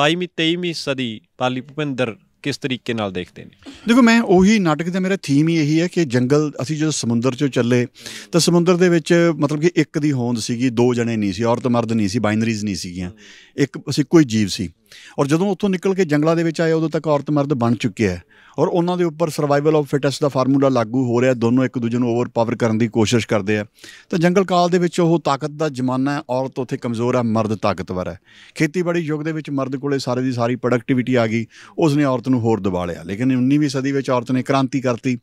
22ਵੀਂ 23ਵੀਂ ਸਦੀ ਪਾਲੀ ਭੁਪਿੰਦਰ ਕਿਸ ਤਰੀਕੇ ਨਾਲ ਦੇਖਦੇ ਨੇ ਦੇਖੋ ਮੈਂ ਉਹੀ ਨਾਟਕ ਦਾ ਮੇਰਾ ਥੀਮ ਹੀ ਇਹੀ ਹੈ ਕਿ ਜੰਗਲ ਅਸੀਂ ਜਦੋਂ ਸਮੁੰਦਰ 'ਚੋਂ ਚੱਲੇ ਤਾਂ ਸਮੁੰਦਰ ਦੇ ਵਿੱਚ ਮਤਲਬ ਕਿ ਇੱਕ ਦੀ ਹੋਂਦ ਸੀਗੀ ਦੋ ਜਣੇ ਨਹੀਂ ਸੀ ਔਰਤ ਮਰਦ ਨਹੀਂ ਸੀ ਬਾਈਨਰੀਜ਼ ਨਹੀਂ ਸੀਗੀਆਂ ਇੱਕ ਅਸੀਂ ਕੋਈ ਜੀਵ ਸੀ ਔਰ ਜਦੋਂ ਉੱਥੋਂ ਨਿਕਲ ਕੇ ਜੰਗਲਾਂ ਦੇ ਵਿੱਚ ਆਏ ਉਦੋਂ ਤੱਕ ਔਰਤ ਮਰਦ ਬਣ ਚੁੱਕੇ ਆ ਔਰ ਉਹਨਾਂ ਦੇ ਉੱਪਰ ਸਰਵਾਈਵਲ ਆਫ ਫਿਟਨੈਸ ਦਾ ਫਾਰਮੂਲਾ ਲਾਗੂ ਹੋ ਰਿਹਾ ਦੋਨੋਂ ਇੱਕ ਦੂਜੇ ਨੂੰ ਓਵਰ ਪਾਵਰ ਕਰਨ ਦੀ ਕੋਸ਼ਿਸ਼ ਕਰਦੇ ਆ ਤਾਂ ਜੰਗਲ ਕਾਲ ਦੇ ਵਿੱਚ ਉਹ ਤਾਕਤ ਦਾ ਜ਼ਮਾਨਾ ਹੈ ਔਰਤ ਉੱਥੇ ਕਮਜ਼ੋਰ ਹੈ ਮਰਦ ਤਾਕਤਵਰ ਹੈ ਖੇਤੀਬਾੜੀ ਯੁੱਗ ਦੇ ਵਿੱਚ ਮਰਦ ਕੋਲੇ ਸਾਰੇ ਦੀ ਸਾਰੀ ਪ੍ਰੋਡਕਟਿਵਿਟੀ ਆ ਗਈ ਉਸ ਨੇ ਔਰਤ ਨੂੰ ਹੋਰ ਦਬਾ ਲਿਆ ਲੇਕਿਨ 19ਵੀਂ ਸਦੀ ਵਿੱਚ ਔਰਤ ਨੇ ਕ੍ਰਾਂਤੀ ਕਰਤੀ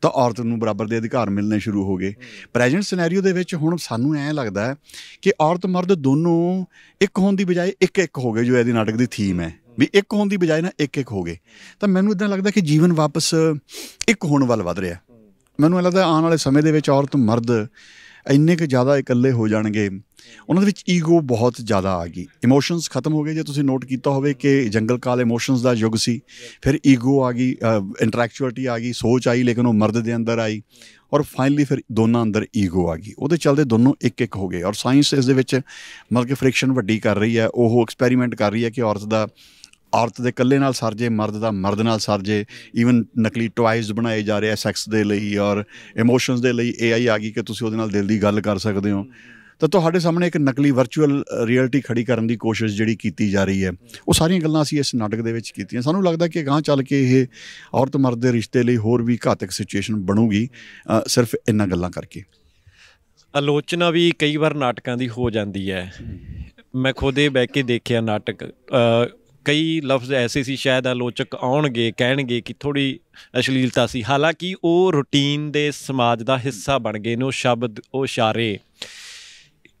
ਤਾਂ ਔਰਤ ਨੂੰ ਬਰਾਬਰ ਦੇ ਅਧਿਕਾਰ ਮਿਲਨੇ ਸ਼ੁਰੂ ਹੋ ਗਏ ਪ੍ਰੈਜ਼ੈਂਟ ਸਿਨੈਰੀਓ ਦੇ ਵਿੱਚ ਹੁਣ ਸਾਨੂੰ ਐਂ ਲੱਗਦਾ ਹੈ ਕਿ ਔਰਤ ਮਰਦ ਦੋਨੋਂ ਇੱਕ ਹੋਣ ਦੀ ਬਜਾਏ ਇੱਕ ਇੱਕ ਹੋ ਗਏ ਜੋ ਇਹਦੀ ਨਾਟਕ ਦੀ ਥੀਮ ਹੈ ਵੀ ਇੱਕ ਹੋਣ ਦੀ ਬਜਾਏ ਨਾ ਇੱਕ ਇੱਕ ਹੋ ਗਏ ਤਾਂ ਮੈਨੂੰ ਇਦਾਂ ਲੱਗਦਾ ਕਿ ਜੀਵਨ ਵਾਪਸ ਇੱਕ ਹੋਣ ਵੱਲ ਵਧ ਰਿਹਾ ਮੈਨੂੰ ਲੱਗਦਾ ਆਉਣ ਵਾਲੇ ਸਮੇਂ ਦੇ ਵਿੱਚ ਔਰਤ ਮਰਦ ਇੰਨੇ ਕ ਜ਼ਿਆਦਾ ਇਕੱਲੇ ਹੋ ਜਾਣਗੇ ਉਹਨਾਂ ਦੇ ਵਿੱਚ ਈਗੋ ਬਹੁਤ ਜ਼ਿਆਦਾ ਆ ਗਈ ਇਮੋਸ਼ਨਸ ਖਤਮ ਹੋ ਗਏ ਜੇ ਤੁਸੀਂ ਨੋਟ ਕੀਤਾ ਹੋਵੇ ਕਿ ਜੰਗਲ ਕਾਲ ਇਮੋਸ਼ਨਸ ਦਾ ਯੁੱਗ ਸੀ ਫਿਰ ਈਗੋ ਆ ਗਈ ਇੰਟਰੈਕਚੁਅਲਿਟੀ ਆ ਗਈ ਸੋਚ ਆਈ ਲੇਕਿਨ ਉਹ ਮਰਦ ਦੇ ਅੰਦਰ ਆਈ ਔਰ ਫਾਈਨਲੀ ਫਿਰ ਦੋਨਾਂ ਅੰਦਰ ਈਗੋ ਆ ਗਈ ਉਹਦੇ ਚਲਦੇ ਦੋਨੋਂ ਇੱਕ ਇੱਕ ਹੋ ਗਏ ਔਰ ਸਾਇੰਸ ਇਸ ਦੇ ਵਿੱਚ ਮਤਲਬ ਕਿ ਫ੍ਰਿਕਸ਼ਨ ਵੱਡੀ ਕਰ ਰਹੀ ਹੈ ਉਹ ਐਕਸਪੈਰੀਮੈਂਟ ਕਰ ਰਹੀ ਹੈ ਕਿ ਔਰਤ ਦਾ ਔਰਤ ਦੇ ਇਕੱਲੇ ਨਾਲ ਸਰ ਜੇ ਮਰਦ ਦਾ ਮਰਦ ਨਾਲ ਸਰ ਜੇ ਈਵਨ ਨਕਲੀ ਟੁਆਇਜ਼ ਬਣਾਏ ਜਾ ਰਹੇ ਐ ਸੈਕਸ ਦੇ ਲਈ ਔਰ ਇਮੋਸ਼ਨਸ ਦੇ ਲਈ ਏਆਈ ਆ ਗਈ ਕਿ ਤੁਸੀਂ ਉਹਦੇ ਨਾਲ ਦਿਲ ਦੀ ਗੱਲ ਕਰ ਸਕਦੇ ਹੋ ਤਾਂ ਤੁਹਾਡੇ ਸਾਹਮਣੇ ਇੱਕ ਨਕਲੀ ਵਰਚੁਅਲ ਰਿਐਲਿਟੀ ਖੜੀ ਕਰਨ ਦੀ ਕੋਸ਼ਿਸ਼ ਜਿਹੜੀ ਕੀਤੀ ਜਾ ਰਹੀ ਹੈ ਉਹ ਸਾਰੀਆਂ ਗੱਲਾਂ ਅਸੀਂ ਇਸ ਨਾਟਕ ਦੇ ਵਿੱਚ ਕੀਤੀਆਂ ਸਾਨੂੰ ਲੱਗਦਾ ਕਿ ਗਾਂ ਚੱਲ ਕੇ ਇਹ ਔਰਤ ਮਰਦ ਦੇ ਰਿਸ਼ਤੇ ਲਈ ਹੋਰ ਵੀ ਘਾਤਕ ਸਿਚੁਏਸ਼ਨ ਬਣੂਗੀ ਸਿਰਫ ਇੰਨਾ ਗੱਲਾਂ ਕਰਕੇ ਆਲੋਚਨਾ ਵੀ ਕਈ ਵਾਰ ਨਾਟਕਾਂ ਦੀ ਹੋ ਜਾਂਦੀ ਹੈ ਮੈਂ ਖੁਦ ਇਹ ਬੈ ਕੇ ਦੇਖਿਆ ਨਾਟਕ ਕਈ ਲਫ਼ਜ਼ ਐਸੇ ਸੀ ਸ਼ਾਇਦ ਆਲੋਚਕ ਆਉਣਗੇ ਕਹਿਣਗੇ ਕਿ ਥੋੜੀ ਅਸ਼ਲੀਲਤਾ ਸੀ ਹਾਲਾਂਕਿ ਉਹ ਰੁਟੀਨ ਦੇ ਸਮਾਜ ਦਾ ਹਿੱਸਾ ਬਣ ਗਏ ਨੇ ਉਹ ਸ਼ਬਦ ਉਹ ਇਸ਼ਾਰੇ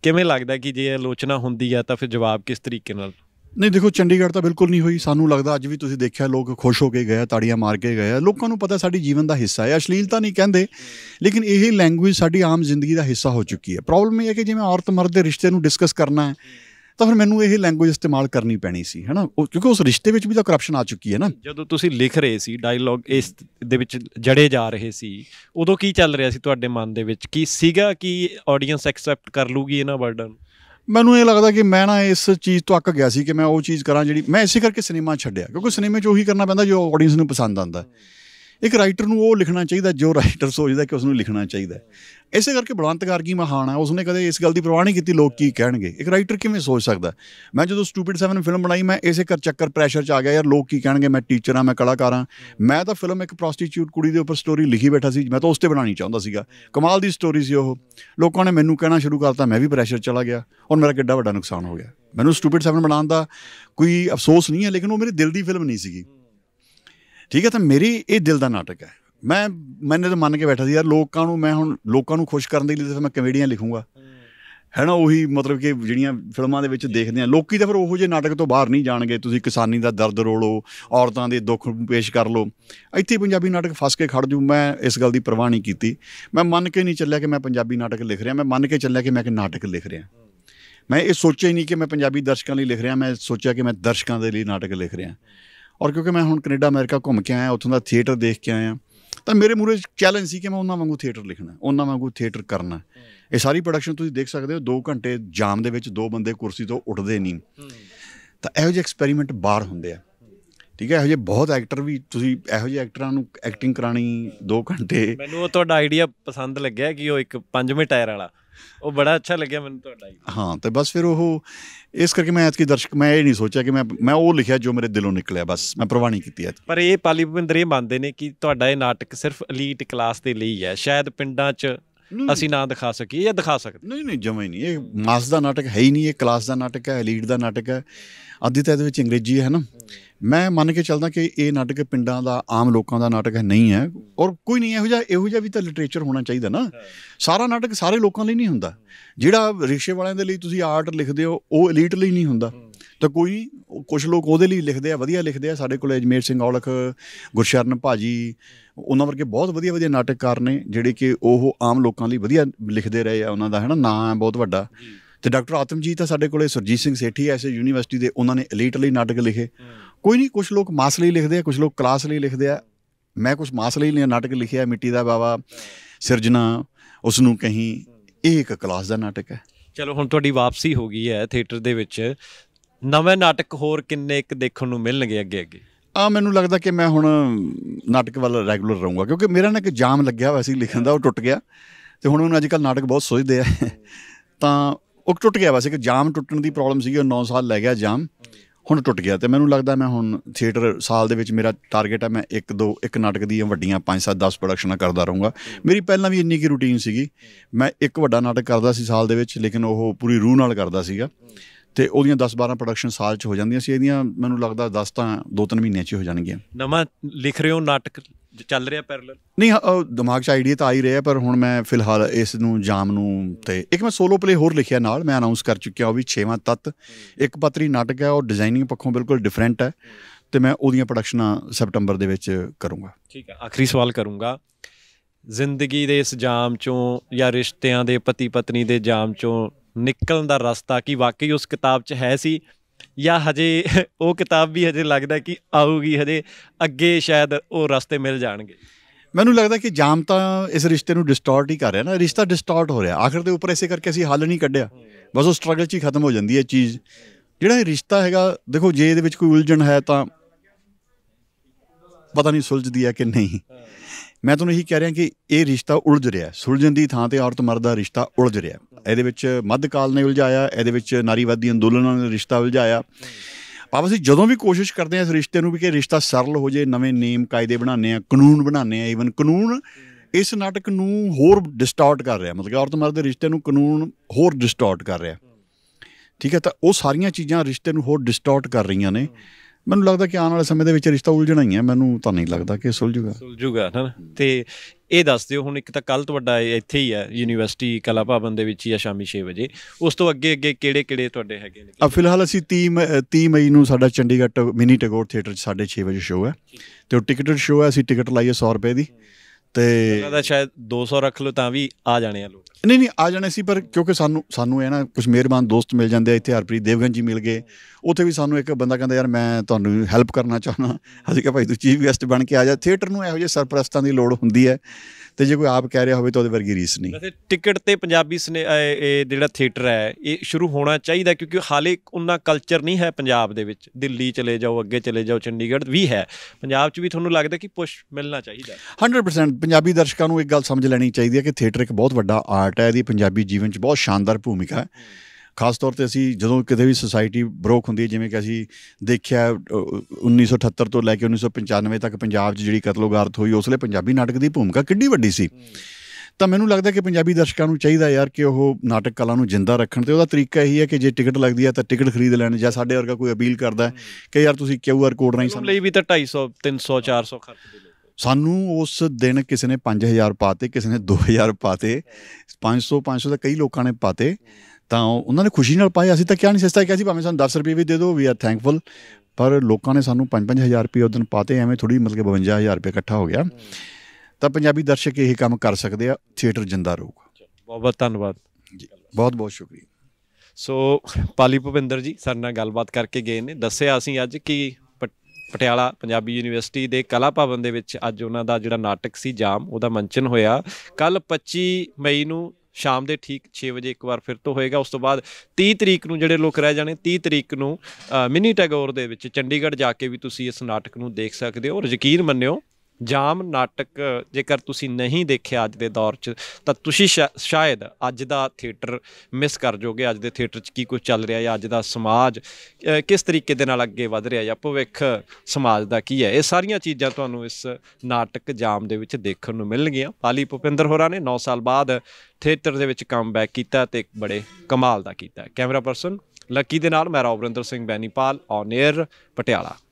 ਕਿਵੇਂ ਲੱਗਦਾ ਕਿ ਜੇ ਆਲੋਚਨਾ ਹੁੰਦੀ ਆ ਤਾਂ ਫਿਰ ਜਵਾਬ ਕਿਸ ਤਰੀਕੇ ਨਾਲ ਨਹੀਂ ਦੇਖੋ ਚੰਡੀਗੜ੍ਹ ਤਾਂ ਬਿਲਕੁਲ ਨਹੀਂ ਹੋਈ ਸਾਨੂੰ ਲੱਗਦਾ ਅੱਜ ਵੀ ਤੁਸੀਂ ਦੇਖਿਆ ਲੋਕ ਖੁਸ਼ ਹੋ ਕੇ ਗਏ ਤਾੜੀਆਂ ਮਾਰ ਕੇ ਗਏ ਲੋਕਾਂ ਨੂੰ ਪਤਾ ਸਾਡੀ ਜੀਵਨ ਦਾ ਹਿੱਸਾ ਹੈ ਅਸ਼ਲੀਲਤਾ ਨਹੀਂ ਕਹਿੰਦੇ ਲੇਕਿਨ ਇਹ ਲੈਂਗੁਏਜ ਸਾਡੀ ਆਮ ਜ਼ਿੰਦਗੀ ਦਾ ਹਿੱਸਾ ਹੋ ਚੁੱਕੀ ਹੈ ਪ੍ਰੋਬਲਮ ਇਹ ਹੈ ਕਿ ਜਿਵੇਂ ਔਰਤ ਮਰਦ ਦੇ ਰਿਸ਼ਤੇ ਨੂੰ ਡਿਸਕਸ ਕਰਨਾ ਹੈ ਤਾਂ ਫਿਰ ਮੈਨੂੰ ਇਹ ਲੈਂਗੁਏਜ ਇਸਤੇਮਾਲ ਕਰਨੀ ਪੈਣੀ ਸੀ ਹੈਨਾ ਕਿਉਂਕਿ ਉਸ ਰਿਸ਼ਤੇ ਵਿੱਚ ਵੀ ਤਾਂ ਕਰਪਸ਼ਨ ਆ ਚੁੱਕੀ ਹੈ ਨਾ ਜਦੋਂ ਤੁਸੀਂ ਲਿਖ ਰਹੇ ਸੀ ਡਾਇਲੌਗ ਇਸ ਦੇ ਵਿੱਚ ਜੜੇ ਜਾ ਰਹੇ ਸੀ ਉਦੋਂ ਕੀ ਚੱਲ ਰਿਹਾ ਸੀ ਤੁਹਾਡੇ ਮਨ ਦੇ ਵਿੱਚ ਕੀ ਸੀਗਾ ਕਿ ਆਡੀਅנס ਐਕਸੈਪਟ ਕਰ ਲੂਗੀ ਇਹਨਾਂ ਬਰਡਨ ਨੂੰ ਮੈਨੂੰ ਇਹ ਲੱਗਦਾ ਕਿ ਮੈਂ ਨਾ ਇਸ ਚੀਜ਼ ਤੋਂ ਅੱਕ ਗਿਆ ਸੀ ਕਿ ਮੈਂ ਉਹ ਚੀਜ਼ ਕਰਾਂ ਜਿਹੜੀ ਮੈਂ ਇਸੇ ਕਰਕੇ ਸਿਨੇਮਾ ਛੱਡਿਆ ਕਿਉਂਕਿ ਸਿਨੇਮੇ 'ਚ ਉਹੀ ਕਰਨਾ ਪੈਂਦਾ ਜੋ ਆਡੀਅנס ਨੂੰ ਪਸੰਦ ਆਉਂਦਾ ਹੈ ਇੱਕ ਰਾਈਟਰ ਨੂੰ ਉਹ ਲਿਖਣਾ ਚਾਹੀਦਾ ਜੋ ਰਾਈਟਰ ਸੋਚਦਾ ਕਿ ਉਸ ਨੂੰ ਲਿਖਣਾ ਚਾਹੀਦਾ ਇਸੇ ਕਰਕੇ ਬਲਵੰਤ ਗਾਰਗੀ ਮਹਾਨ ਆ ਉਸਨੇ ਕਦੇ ਇਸ ਗੱਲ ਦੀ ਪਰਵਾਹ ਨਹੀਂ ਕੀਤੀ ਲੋਕ ਕੀ ਕਹਿਣਗੇ ਇੱਕ ਰਾਈਟਰ ਕਿਵੇਂ ਸੋਚ ਸਕਦਾ ਮੈਂ ਜਦੋਂ ਸਟੂਪਿਡ 7 ਫਿਲਮ ਬਣਾਈ ਮੈਂ ਇਸੇ ਕਰ ਚੱਕਰ ਪ੍ਰੈਸ਼ਰ ਚ ਆ ਗਿਆ ਯਾਰ ਲੋਕ ਕੀ ਕਹਿਣਗੇ ਮੈਂ ਟੀਚਰ ਆ ਮੈਂ ਕਲਾਕਾਰ ਆ ਮੈਂ ਤਾਂ ਫਿਲਮ ਇੱਕ ਪ੍ਰੋਸਟੀਟਿਊਟ ਕੁੜੀ ਦੇ ਉੱਪਰ ਸਟੋਰੀ ਲਿਖੀ ਬੈਠਾ ਸੀ ਮੈਂ ਤਾਂ ਉਸ ਤੇ ਬਣਾਉਣੀ ਚਾਹੁੰਦਾ ਸੀਗਾ ਕਮਾਲ ਦੀ ਸਟੋਰੀ ਸੀ ਉਹ ਲੋਕਾਂ ਨੇ ਮੈਨੂੰ ਕਹਿਣਾ ਸ਼ੁਰੂ ਕਰਤਾ ਮੈਂ ਵੀ ਪ੍ਰੈਸ਼ਰ ਚਲਾ ਗਿਆ ਔਰ ਮੇਰਾ ਕਿੱਡਾ ਵੱਡਾ ਨੁਕਸਾਨ ਹੋ ਗਿਆ ਮੈਨੂੰ ਸਟੂਪਿਡ 7 ਬਣਾਉਣ ਦਾ ਕੋਈ ਅਫਸੋਸ ਨਹੀਂ ਹੈ ਲੇਕਿਨ ਉਹ ਮੇਰੇ ਦਿਲ ਦੀ ਫਿਲਮ ਨਹੀਂ ਸੀਗੀ ਠੀਕ ਹੈ ਤਾਂ ਮੇਰੀ ਇਹ ਦਿਲ ਦਾ ਨਾਟਕ ਹੈ ਮੈਂ ਮੈਨੇ ਤਾਂ ਮੰਨ ਕੇ ਬੈਠਾ ਸੀ ਯਾਰ ਲੋਕਾਂ ਨੂੰ ਮੈਂ ਹੁਣ ਲੋਕਾਂ ਨੂੰ ਖੁਸ਼ ਕਰਨ ਦੇ ਲਈ ਤਾਂ ਮੈਂ ਕਮੇਡੀਆਂ ਲਿਖੂੰਗਾ ਹੈ ਨਾ ਉਹੀ ਮਤਲਬ ਕਿ ਜਿਹੜੀਆਂ ਫਿਲਮਾਂ ਦੇ ਵਿੱਚ ਦੇਖਦੇ ਆ ਲੋਕੀ ਤਾਂ ਫਿਰ ਉਹੋ ਜੇ ਨਾਟਕ ਤੋਂ ਬਾਹਰ ਨਹੀਂ ਜਾਣਗੇ ਤੁਸੀਂ ਕਿਸਾਨੀ ਦਾ ਦਰਦ ਰੋਲੋ ਔਰਤਾਂ ਦੇ ਦੁੱਖ ਪੇਸ਼ ਕਰ ਲਓ ਇੱਥੇ ਪੰਜਾਬੀ ਨਾਟਕ ਫਸ ਕੇ ਖੜ ਜੂ ਮੈਂ ਇਸ ਗੱਲ ਦੀ ਪਰਵਾਹ ਨਹੀਂ ਕੀਤੀ ਮੈਂ ਮੰਨ ਕੇ ਨਹੀਂ ਚੱਲਿਆ ਕਿ ਮੈਂ ਪੰਜਾਬੀ ਨਾਟਕ ਲਿਖ ਰਿਹਾ ਮੈਂ ਮੰਨ ਕੇ ਚੱਲਿਆ ਕਿ ਮੈਂ ਕਿ ਨਾਟਕ ਲਿਖ ਰਿਹਾ ਮੈਂ ਇਹ ਸੋਚਿਆ ਹੀ ਨਹੀਂ ਕਿ ਮੈਂ ਪੰਜਾਬੀ ਦਰਸ਼ਕਾਂ ਲਈ ਲਿਖ ਰਿਹਾ ਮੈਂ ਸੋਚਿਆ ਕਿ ਮੈਂ ਦਰਸ਼ਕਾਂ ਦੇ ਲਈ ਨਾਟਕ ਲਿਖ ਰਿਹਾ ਔਰ ਕਿਉਂਕਿ ਮੈਂ ਹੁਣ ਕੈਨੇਡਾ ਅਮਰੀਕਾ ਘੁੰਮ ਕੇ ਆਇਆ ਉੱਥੋਂ ਦਾ ਥੀਏਟਰ ਦੇਖ ਕੇ ਆਇਆ ਤਾਂ ਮੇਰੇ ਮੂਰੇ ਚੈਲੰਜ ਸੀ ਕਿ ਮੈਂ ਉਹਨਾਂ ਵਾਂਗੂ ਥੀਏਟਰ ਲਿਖਣਾ ਉਹਨਾਂ ਵਾਂਗੂ ਥੀਏਟਰ ਕਰਨਾ ਇਹ ਸਾਰੀ ਪ੍ਰੋਡਕਸ਼ਨ ਤੁਸੀਂ ਦੇਖ ਸਕਦੇ ਹੋ 2 ਘੰਟੇ ਜਾਮ ਦੇ ਵਿੱਚ ਦੋ ਬੰਦੇ ਕੁਰਸੀ ਤੋਂ ਉੱਠਦੇ ਨਹੀਂ ਤਾਂ ਇਹੋ ਜਿਹੇ ਐਕਸਪੈਰੀਮੈਂਟ ਬਾਹਰ ਹੁੰਦੇ ਆ ਠੀਕ ਹੈ ਇਹੋ ਜਿਹੇ ਬਹੁਤ ਐਕਟਰ ਵੀ ਤੁਸੀਂ ਇਹੋ ਜਿਹੇ ਐਕਟਰਾਂ ਨੂੰ ਐਕਟਿੰਗ ਕਰਾਣੀ 2 ਘੰਟੇ ਮੈਨੂੰ ਉਹ ਤੁਹਾਡਾ ਆਈਡੀਆ ਪਸੰਦ ਲੱਗਿਆ ਕਿ ਉਹ ਇੱਕ ਪੰਜਵੇਂ ਟਾਇਰ ਵਾਲਾ ਉਹ ਬੜਾ ਅੱਛਾ ਲੱਗਿਆ ਮੈਨੂੰ ਤੁਹਾਡਾ ਹੀ ਹਾਂ ਤੇ ਬਸ ਫਿਰ ਉਹ ਇਸ ਕਰਕੇ ਮੈਂ ਅੱਜ ਕੀ ਦਰਸ਼ਕ ਮੈਂ ਇਹ ਨਹੀਂ ਸੋਚਿਆ ਕਿ ਮੈਂ ਮੈਂ ਉਹ ਲਿਖਿਆ ਜੋ ਮੇਰੇ ਦਿਲੋਂ ਨਿਕਲਿਆ ਬਸ ਮੈਂ ਪ੍ਰਵਾਨੀ ਕੀਤੀ ਅੱਜ ਪਰ ਇਹ ਪਾਲੀ ਭਵਿੰਦਰ ਇਹ ਮੰਨਦੇ ਨੇ ਕਿ ਤੁਹਾਡਾ ਇਹ ਨਾਟਕ ਸਿਰਫ 엘ੀਟ ਕਲਾਸ ਦੇ ਲਈ ਹੈ ਸ਼ਾਇਦ ਪਿੰਡਾਂ 'ਚ ਅਸੀਂ ਨਾ ਦਿਖਾ ਸਕੀਏ ਜਾਂ ਦਿਖਾ ਸਕਦੇ ਨਹੀਂ ਨਹੀਂ ਜਮੇ ਨਹੀਂ ਇਹ ਮਾਸ ਦਾ ਨਾਟਕ ਹੈ ਹੀ ਨਹੀਂ ਇਹ ਕਲਾਸ ਦਾ ਨਾਟਕ ਹੈ ਐਲੀਟ ਦਾ ਨਾਟਕ ਹੈ ਅਧਿਤ ਇਹਦੇ ਵਿੱਚ ਅੰਗਰੇਜ਼ੀ ਹੈ ਨਾ ਮੈਂ ਮੰਨ ਕੇ ਚੱਲਦਾ ਕਿ ਇਹ ਨਾਟਕ ਪਿੰਡਾਂ ਦਾ ਆਮ ਲੋਕਾਂ ਦਾ ਨਾਟਕ ਹੈ ਨਹੀਂ ਹੈ ਔਰ ਕੋਈ ਨਹੀਂ ਇਹੋ ਜਿਹਾ ਇਹੋ ਜਿਹਾ ਵੀ ਤਾਂ ਲਿਟਰੇਚਰ ਹੋਣਾ ਚਾਹੀਦਾ ਨਾ ਸਾਰਾ ਨਾਟਕ ਸਾਰੇ ਲੋਕਾਂ ਲਈ ਨਹੀਂ ਹੁੰਦਾ ਜਿਹੜਾ ਰਿਕਸ਼ੇ ਵਾਲਿਆਂ ਦੇ ਲਈ ਤੁਸੀਂ ਆਰਟ ਲਿਖਦੇ ਹੋ ਉਹ ਐਲੀਟ ਲਈ ਨਹੀਂ ਹੁੰਦਾ ਤਾਂ ਕੋਈ ਕੁਝ ਲੋਕ ਉਹਦੇ ਲਈ ਲਿਖਦੇ ਆ ਵਧੀਆ ਲਿਖਦੇ ਆ ਸਾਡੇ ਕੋਲ ਅਜਮੇਰ ਸਿੰਘ ਔਲਖ ਗੁਰਸ਼ਰਨ ਭਾਜੀ ਉਹਨਾਂ ਵਰਗੇ ਬਹੁਤ ਵਧੀਆ ਵਧੀਆ ਨਾਟਕਕਾਰ ਨੇ ਜਿਹੜੇ ਕਿ ਉਹ ਆਮ ਲੋਕਾਂ ਲਈ ਵਧੀਆ ਲਿਖਦੇ ਰਹੇ ਆ ਉਹਨਾਂ ਦਾ ਹੈ ਨਾ ਨਾਂ ਹੈ ਬਹੁਤ ਵੱਡਾ ਤੇ ਡਾਕਟਰ ਆਤਮਜੀਤ ਆ ਸਾਡੇ ਕੋਲੇ ਸਰਜੀਤ ਸਿੰਘ ਸੇਠੀ ਐਸੇ ਯੂਨੀਵਰਸਿਟੀ ਦੇ ਉਹਨਾਂ ਨੇ ਐਲੀਟ ਲਈ ਨਾਟਕ ਲਿਖੇ ਕੋਈ ਨਹੀਂ ਕੁਝ ਲੋਕ ਮਾਸ ਲਈ ਲਿਖਦੇ ਆ ਕੁਝ ਲੋਕ ਕਲਾਸ ਲਈ ਲਿਖਦੇ ਆ ਮੈਂ ਕੁਝ ਮਾਸ ਲਈ ਨਾਟਕ ਲਿਖਿਆ ਮਿੱਟੀ ਦਾ ਬਾਵਾ ਸਿਰਜਣਾ ਉਸ ਨੂੰ ਕਹੀਂ ਇਹ ਇੱਕ ਕਲਾਸ ਦਾ ਨਾਟਕ ਹੈ ਚਲੋ ਹੁਣ ਤੁਹਾਡੀ ਵਾਪਸੀ ਹੋ ਗਈ ਹੈ ਥੀਏਟਰ ਦੇ ਵਿੱਚ ਨਵੇਂ ਨਾਟਕ ਹੋਰ ਕਿੰਨੇ ਇੱਕ ਦੇਖਣ ਨੂੰ ਮਿਲਣਗੇ ਅੱਗੇ ਅੱਗੇ ਆ ਮੈਨੂੰ ਲੱਗਦਾ ਕਿ ਮੈਂ ਹੁਣ ਨਾਟਕ ਵੱਲ ਰੈਗੂਲਰ ਰਹੂੰਗਾ ਕਿਉਂਕਿ ਮੇਰਾ ਨਾ ਇੱਕ ਜਾਮ ਲੱਗਿਆ ਹੋਇਆ ਸੀ ਲਿਖਣ ਦਾ ਉਹ ਟੁੱਟ ਗਿਆ ਤੇ ਹੁਣ ਉਹਨਾਂ ਅੱਜਕੱਲ ਨਾਟਕ ਬਹੁਤ ਸੋਚਦੇ ਆ ਤਾਂ ਉਹ ਟੁੱਟ ਗਿਆ ਵੈਸੇ ਕਿ ਜਾਮ ਟੁੱਟਣ ਦੀ ਪ੍ਰੋਬਲਮ ਸੀਗੀ ਉਹ 9 ਸਾਲ ਲੈ ਗਿਆ ਜਾਮ ਹੁਣ ਟੁੱਟ ਗਿਆ ਤੇ ਮੈਨੂੰ ਲੱਗਦਾ ਮੈਂ ਹੁਣ ਥੀਏਟਰ ਸਾਲ ਦੇ ਵਿੱਚ ਮੇਰਾ ਟਾਰਗੇਟ ਹੈ ਮੈਂ ਇੱਕ ਦੋ ਇੱਕ ਨਾਟਕ ਦੀਆਂ ਵੱਡੀਆਂ 5 7 10 ਪ੍ਰੋਡਕਸ਼ਨਾਂ ਕਰਦਾ ਰਹੂੰਗਾ ਮੇਰੀ ਪਹਿਲਾਂ ਵੀ ਇੰਨੀ ਕੀ ਰੁਟੀਨ ਸੀਗੀ ਮੈਂ ਇੱਕ ਵੱਡਾ ਨਾਟਕ ਕਰਦਾ ਸੀ ਸਾਲ ਦੇ ਵਿੱਚ ਲੇਕਿਨ ਉਹ ਪੂਰੀ ਰੂਹ ਨਾਲ ਕਰਦਾ ਸੀਗਾ ਤੇ ਉਹਦੀਆਂ 10-12 ਪ੍ਰੋਡਕਸ਼ਨ ਸਾਲ ਚ ਹੋ ਜਾਂਦੀਆਂ ਸੀ ਇਹਦੀਆਂ ਮੈਨੂੰ ਲੱਗਦਾ 10 ਤਾਂ 2-3 ਮਹੀਨਿਆਂ ਚ ਹੋ ਜਾਣਗੀਆਂ ਨਵਾਂ ਲਿਖ ਰਹੇ ਹੋ ਨਾਟਕ ਚੱਲ ਰਿਹਾ ਪੈਰਲਲ ਨਹੀਂ ਦਿਮਾਗ 'ਚ ਆਈਡੀਆ ਤਾਂ ਆ ਹੀ ਰਿਹਾ ਪਰ ਹੁਣ ਮੈਂ ਫਿਲਹਾਲ ਇਸ ਨੂੰ ਜਾਮ ਨੂੰ ਤੇ ਇੱਕ ਮੈਂ ਸੋਲੋ ਪਲੇ ਹੋਰ ਲਿਖਿਆ ਨਾਲ ਮੈਂ ਅਨਾਉਂਸ ਕਰ ਚੁੱਕਿਆ ਉਹ ਵੀ 6ਵਾਂ ਤੱਤ ਇੱਕ ਪਤਰੀ ਨਾਟਕ ਹੈ ਉਹ ਡਿਜ਼ਾਈਨਿੰਗ ਪੱਖੋਂ ਬਿਲਕੁਲ ਡਿਫਰੈਂਟ ਹੈ ਤੇ ਮੈਂ ਉਹਦੀਆਂ ਪ੍ਰੋਡਕਸ਼ਨਾਂ ਸਪਟੰਬਰ ਦੇ ਵਿੱਚ ਕਰੂੰਗਾ ਠੀਕ ਹੈ ਆਖਰੀ ਸਵਾਲ ਕਰੂੰਗਾ ਜ਼ਿੰਦਗੀ ਦੇ ਇਸ ਜਾਮ ਚੋਂ ਜਾਂ ਰਿਸ਼ਤਿਆਂ ਦੇ ਪਤੀ ਪਤਨੀ ਦੇ ਜਾਮ ਚੋਂ ਨਿਕਲਣ ਦਾ ਰਸਤਾ ਕੀ ਵਾਕਈ ਉਸ ਕਿਤਾਬ 'ਚ ਹੈ ਸੀ ਜਾਂ ਹਜੇ ਉਹ ਕਿਤਾਬ ਵੀ ਹਜੇ ਲੱਗਦਾ ਕਿ ਆਊਗੀ ਹਜੇ ਅੱਗੇ ਸ਼ਾਇਦ ਉਹ ਰਸਤੇ ਮਿਲ ਜਾਣਗੇ ਮੈਨੂੰ ਲੱਗਦਾ ਕਿ ਜਾਮ ਤਾਂ ਇਸ ਰਿਸ਼ਤੇ ਨੂੰ ਡਿਸਟੋਰਟ ਹੀ ਕਰ ਰਿਹਾ ਨਾ ਰਿਸ਼ਤਾ ਡਿਸਟੋਰਟ ਹੋ ਰਿਹਾ ਆਖਰ ਦੇ ਉੱਪਰ ਐਸੇ ਕਰਕੇ ਅਸੀਂ ਹੱਲ ਨਹੀਂ ਕੱਢਿਆ ਬਸ ਉਹ ਸਟਰਗਲ 'ਚ ਹੀ ਖਤਮ ਹੋ ਜਾਂਦੀ ਹੈ ਚੀਜ਼ ਜਿਹੜਾ ਇਹ ਰਿਸ਼ਤਾ ਹੈਗਾ ਦੇਖੋ ਜੇ ਇਹਦੇ ਵਿੱਚ ਕੋਈ ਉਲਝਣ ਹੈ ਤਾਂ ਪਤਾ ਨਹੀਂ ਸੁਲਝਦੀ ਹੈ ਕਿ ਨਹੀਂ ਮੈਂ ਤੁਹਾਨੂੰ ਇਹੀ ਕਹਿ ਰਿਹਾ ਕਿ ਇਹ ਰਿਸ਼ਤਾ ਉਲਝ ਰਿਹਾ ਸੁਲਝਣ ਦੀ ਥਾਂ ਤੇ ਔਰਤ ਮਰਦ ਦਾ ਰਿਸ਼ਤਾ ਉਲਝ ਰਿਹਾ ਇਹਦੇ ਵਿੱਚ ਮੱਧਕਾਲ ਨੇ ਉਲਝਾਇਆ ਇਹਦੇ ਵਿੱਚ ਨਾਰੀਵਾਦੀ ਅੰਦੋਲਨਾਂ ਨੇ ਰਿਸ਼ਤਾ ਉਲਝਾਇਆ ਪਾਪਾ ਅਸੀਂ ਜਦੋਂ ਵੀ ਕੋਸ਼ਿਸ਼ ਕਰਦੇ ਆ ਇਸ ਰਿਸ਼ਤੇ ਨੂੰ ਵੀ ਕਿ ਰਿਸ਼ਤਾ ਸਰਲ ਹੋ ਜੇ ਨਵੇਂ ਨੇਮ ਕਾਇਦੇ ਬਣਾਉਣੇ ਆ ਕਾਨੂੰਨ ਬਣਾਉਣੇ ਆ ਇਵਨ ਕਾਨੂੰਨ ਇਸ ਨਾਟਕ ਨੂੰ ਹੋਰ ਡਿਸਟਾਰਟ ਕਰ ਰਿਹਾ ਮਤਲਬ ਔਰਤ ਮਰਦ ਦੇ ਰਿਸ਼ਤੇ ਨੂੰ ਕਾਨੂੰਨ ਹੋਰ ਡਿਸਟਾਰਟ ਕਰ ਰਿਹਾ ਠੀਕ ਹੈ ਤਾਂ ਉਹ ਸਾਰੀਆਂ ਚੀਜ਼ਾਂ ਰਿਸ਼ਤੇ ਨੂੰ ਹੋਰ ਡਿਸਟਾਰਟ ਕਰ ਰਹੀਆਂ ਨੇ ਮੈਨੂੰ ਲੱਗਦਾ ਕਿ ਆਉਣ ਵਾਲੇ ਸਮੇਂ ਦੇ ਵਿੱਚ ਰਿਸ਼ਤਾ ਉਲਝਣਾ ਹੀ ਹੈ ਮੈਨੂੰ ਤਾਂ ਨਹੀਂ ਲੱਗਦਾ ਕਿ ਸੁਲਝੂਗਾ ਸੁਲਝੂਗਾ ਹਨਾ ਤੇ ਇਹ ਦੱਸ ਦਿਓ ਹੁਣ ਇੱਕ ਤਾਂ ਕੱਲ ਤੁਹਾਡਾ ਇੱਥੇ ਹੀ ਹੈ ਯੂਨੀਵਰਸਿਟੀ ਕਲਾ ਭਵਨ ਦੇ ਵਿੱਚ ਹੀ ਆ ਸ਼ਾਮੀ 6 ਵਜੇ ਉਸ ਤੋਂ ਅੱਗੇ ਅੱਗੇ ਕਿਹੜੇ ਕਿਹੜੇ ਤੁਹਾਡੇ ਹੈਗੇ ਨੇ ਆ ਫਿਲਹਾਲ ਅਸੀਂ 30 30 ਮਈ ਨੂੰ ਸਾਡਾ ਚੰਡੀਗੜ੍ਹ ਮਿਨੀ ਟੈਗੋਰ ਥੀਏਟਰ 'ਚ 6:30 ਵਜੇ ਸ਼ੋਅ ਹੈ ਤੇ ਉਹ ਟਿਕਟਡ ਸ਼ੋਅ ਹੈ ਅਸੀਂ ਟਿਕਟ ਲਾਈਏ 100 ਰੁਪਏ ਦੀ ਤੇ ਲੱਗਦਾ ਸ਼ਾਇਦ 200 ਰੱਖ ਲਓ ਤਾਂ ਵੀ ਆ ਜਾਣੇ ਆ ਲੋਕ ਨਹੀਂ ਨਹੀਂ ਆ ਜਾਣੇ ਸੀ ਪਰ ਕਿਉਂਕਿ ਸਾਨੂੰ ਸਾਨੂੰ ਇਹ ਨਾ ਕੁਝ ਮਿਹਰਬਾਨ ਦੋਸਤ ਮਿਲ ਜਾਂਦੇ ਆ ਇੱਥੇ ਹਰਪ੍ਰੀਤ ਦੇਵਗਨ ਜੀ ਮਿਲ ਗਏ ਉੱਥੇ ਵੀ ਸਾਨੂੰ ਇੱਕ ਬੰਦਾ ਕਹਿੰਦਾ ਯਾਰ ਮੈਂ ਤੁਹਾਨੂੰ ਹੈਲਪ ਕਰਨਾ ਚਾਹਣਾ ਅਸੀਂ ਕਿਹਾ ਭਾਈ ਤੂੰ ਚੀਫ ਗੈਸਟ ਬਣ ਕੇ ਆ ਜਾ ਥੀਏਟਰ ਨੂੰ ਇਹੋ ਜਿਹੇ ਸਰਪ੍ਰਸਤਾਂ ਦੀ ਲੋੜ ਹੁੰਦੀ ਹੈ ਤੇ ਜੇ ਕੋਈ ਆਪ ਕਹਿ ਰਿਹਾ ਹੋਵੇ ਤਾਂ ਉਹਦੇ ਵਰਗੀ ਰੀਸ ਨਹੀਂ ਵੈਸੇ ਟਿਕਟ ਤੇ ਪੰਜਾਬੀ ਸਨੇ ਇਹ ਜਿਹੜਾ ਥੀਏਟਰ ਹੈ ਇਹ ਸ਼ੁਰੂ ਹੋਣਾ ਚਾਹੀਦਾ ਕਿਉਂਕਿ ਹਾਲੇ ਉਹਨਾਂ ਕਲਚਰ ਨਹੀਂ ਹੈ ਪੰਜਾਬ ਦੇ ਵਿੱਚ ਦਿੱਲੀ ਚਲੇ ਜਾਓ ਅੱਗੇ ਚਲੇ ਜਾਓ ਚੰਡੀਗੜ੍ਹ ਵੀ ਹੈ ਪੰਜਾਬ 'ਚ ਵੀ ਤੁਹਾਨੂੰ ਲੱਗਦਾ ਕਿ ਪੁਸ਼ ਮਿਲਣਾ ਚਾਹੀਦਾ 100% ਪੰਜਾਬੀ ਦਰਸ਼ਕਾਂ ਨੂੰ ਇੱਕ ਗੱਲ ਸਮਝ ਲੈਣੀ ਚਾਹੀਦੀ ਹੈ ਕਿ ਥੀਏਟਰ ਇੱਕ ਬਹੁਤ ਵੱਡਾ ਆਰਟ ਹੈ ਇਹਦੀ ਪੰਜਾਬੀ ਜੀਵਨ 'ਚ ਬਹੁਤ ਸ਼ਾਨਦਾਰ ਭੂਮਿਕਾ ਹੈ ਖਾਸ ਤੌਰ ਤੇ ਅਸੀਂ ਜਦੋਂ ਕਿਤੇ ਵੀ ਸੁਸਾਇਟੀ ਬ੍ਰੋਕ ਹੁੰਦੀ ਹੈ ਜਿਵੇਂ ਕਿ ਅਸੀਂ ਦੇਖਿਆ 1978 ਤੋਂ ਲੈ ਕੇ 1995 ਤੱਕ ਪੰਜਾਬ 'ਚ ਜਿਹੜੀ ਕਤਲੋਗਾਰਤ ਹੋਈ ਉਸ ਲਈ ਪੰਜਾਬੀ ਨਾਟਕ ਦੀ ਭੂਮਿਕਾ ਕਿੰਨੀ ਵੱਡੀ ਸੀ ਤਾਂ ਮੈਨੂੰ ਲੱਗਦਾ ਕਿ ਪੰਜਾਬੀ ਦਰਸ਼ਕਾਂ ਨੂੰ ਚਾਹੀਦਾ ਯਾਰ ਕਿ ਉਹ ਨਾਟਕ ਕਲਾ ਨੂੰ ਜਿੰਦਾ ਰੱਖਣ ਤੇ ਉਹਦਾ ਤਰੀਕਾ ਇਹੀ ਹੈ ਕਿ ਜੇ ਟਿਕਟ ਲੱਗਦੀ ਹੈ ਤਾਂ ਟਿਕਟ ਖਰੀਦ ਲੈਣ ਜਾਂ ਸਾਡੇ ਵਰਗਾ ਕੋਈ ਅਪੀਲ ਕਰਦਾ ਕਿ ਯਾਰ ਤੁਸੀਂ ਕਿਊਆਰ ਕੋਡ ਰਾਹੀਂ ਸਾਨੂੰ ਲਈ ਵੀ ਤਾਂ 250 300 400 ਖਰਚ ਦੇ ਸਾਨੂੰ ਉਸ ਦਿਨ ਕਿਸੇ ਨੇ 5000 ਪਾਤੇ ਕਿਸੇ ਨੇ 2000 ਪਾਤੇ 500 500 ਤਾਂ ਕਈ ਲੋਕਾਂ ਨੇ ਪਾਤੇ ਤਾਂ ਉਹਨਾਂ ਨੇ ਖੁਸ਼ੀ ਨਾਲ ਪਾਏ ਅਸੀਂ ਤਾਂ ਕਿਹਾ ਨਹੀਂ ਸਸਤਾ ਕਿਹਾ ਸੀ ਭਾਵੇਂ ਸਾਨੂੰ 10 ਰੁਪਏ ਵੀ ਦੇ ਦਿਓ ਵੀ ਆਰ ਥੈਂਕਫੁਲ ਪਰ ਲੋਕਾਂ ਨੇ ਸਾਨੂੰ 5-5000 ਰੁਪਏ ਉਹਦਨ ਦਿਨ ਪਾਤੇ ਐਵੇਂ ਥੋੜੀ ਮਤਲਬ 52000 ਰੁਪਏ ਇਕੱਠਾ ਹੋ ਗਿਆ ਤਾਂ ਪੰਜਾਬੀ ਦਰਸ਼ਕ ਇਹ ਕੰਮ ਕਰ ਸਕਦੇ ਆ ਥੀਏਟਰ ਜਿੰਦਾ ਰਹੂਗਾ ਬਹੁਤ ਬਹੁਤ ਧੰਨਵਾਦ ਜੀ ਬਹੁਤ ਬਹੁਤ ਸ਼ੁਕਰੀਆ ਸੋ ਪਾਲੀ ਭਵਿੰਦਰ ਜੀ ਸਾਡੇ ਨਾਲ ਗੱਲਬਾਤ ਕਰਕੇ ਗਏ ਨੇ ਦੱਸਿਆ ਅਸੀਂ ਅੱਜ ਕੀ ਪਟਿਆਲਾ ਪੰਜਾਬੀ ਯੂਨੀਵਰਸਿਟੀ ਦੇ ਕਲਾ ਭਵਨ ਦੇ ਵਿੱਚ ਅੱਜ ਉਹਨਾਂ ਦਾ ਜਿਹੜਾ ਨਾਟਕ ਸੀ ਜਾਮ ਉਹਦਾ ਮੰਚਨ ਹੋਇਆ ਕੱਲ 25 ਮਈ ਨੂੰ ਸ਼ਾਮ ਦੇ ਠੀਕ 6 ਵਜੇ ਇੱਕ ਵਾਰ ਫਿਰ ਤੋਂ ਹੋਏਗਾ ਉਸ ਤੋਂ ਬਾਅਦ 30 ਤਰੀਕ ਨੂੰ ਜਿਹੜੇ ਲੋਕ ਰਹਿ ਜਾਣੇ 30 ਤਰੀਕ ਨੂੰ ਮਿਨੀ ਟੈਗੋਰ ਦੇ ਵਿੱਚ ਚੰਡੀਗੜ੍ਹ ਜਾ ਕੇ ਵੀ ਤੁਸੀਂ ਇਸ ਨਾਟਕ ਨੂੰ ਦੇਖ ਸਕਦੇ ਹੋ ਔਰ ਯਕੀਨ ਮੰਨਿਓ ਜਾਮ ਨਾਟਕ ਜੇਕਰ ਤੁਸੀਂ ਨਹੀਂ ਦੇਖਿਆ ਅੱਜ ਦੇ ਦੌਰ 'ਚ ਤਾਂ ਤੁਸੀਂ ਸ਼ਾਇਦ ਅੱਜ ਦਾ ਥੀਏਟਰ ਮਿਸ ਕਰ ਜੋਗੇ ਅੱਜ ਦੇ ਥੀਏਟਰ 'ਚ ਕੀ ਕੁਝ ਚੱਲ ਰਿਹਾ ਜਾਂ ਅੱਜ ਦਾ ਸਮਾਜ ਕਿਸ ਤਰੀਕੇ ਦੇ ਨਾਲ ਅੱਗੇ ਵਧ ਰਿਹਾ ਜਾਂ ਭਵਿੱਖ ਸਮਾਜ ਦਾ ਕੀ ਹੈ ਇਹ ਸਾਰੀਆਂ ਚੀਜ਼ਾਂ ਤੁਹਾਨੂੰ ਇਸ ਨਾਟਕ ਜਾਮ ਦੇ ਵਿੱਚ ਦੇਖਣ ਨੂੰ ਮਿਲਣਗੀਆਂ ਪਾਲੀ ਭੁਪਿੰਦਰ ਹੋਰਾਂ ਨੇ 9 ਸਾਲ ਬਾਅਦ ਥੀਏਟਰ ਦੇ ਵਿੱਚ ਕਮਬੈਕ ਕੀਤਾ ਤੇ ਇੱਕ ਬੜੇ ਕਮਾਲ ਦਾ ਕੀਤਾ ਕੈਮਰਾ ਪਰਸਨ ਲੱਕੀ ਦੇ ਨਾਲ ਮੈਂ ਰੌਬਰਿੰਦਰ ਸਿੰਘ ਬੈਨੀਪਾਲ ਔਨ 에ਅਰ ਪਟਿਆਲਾ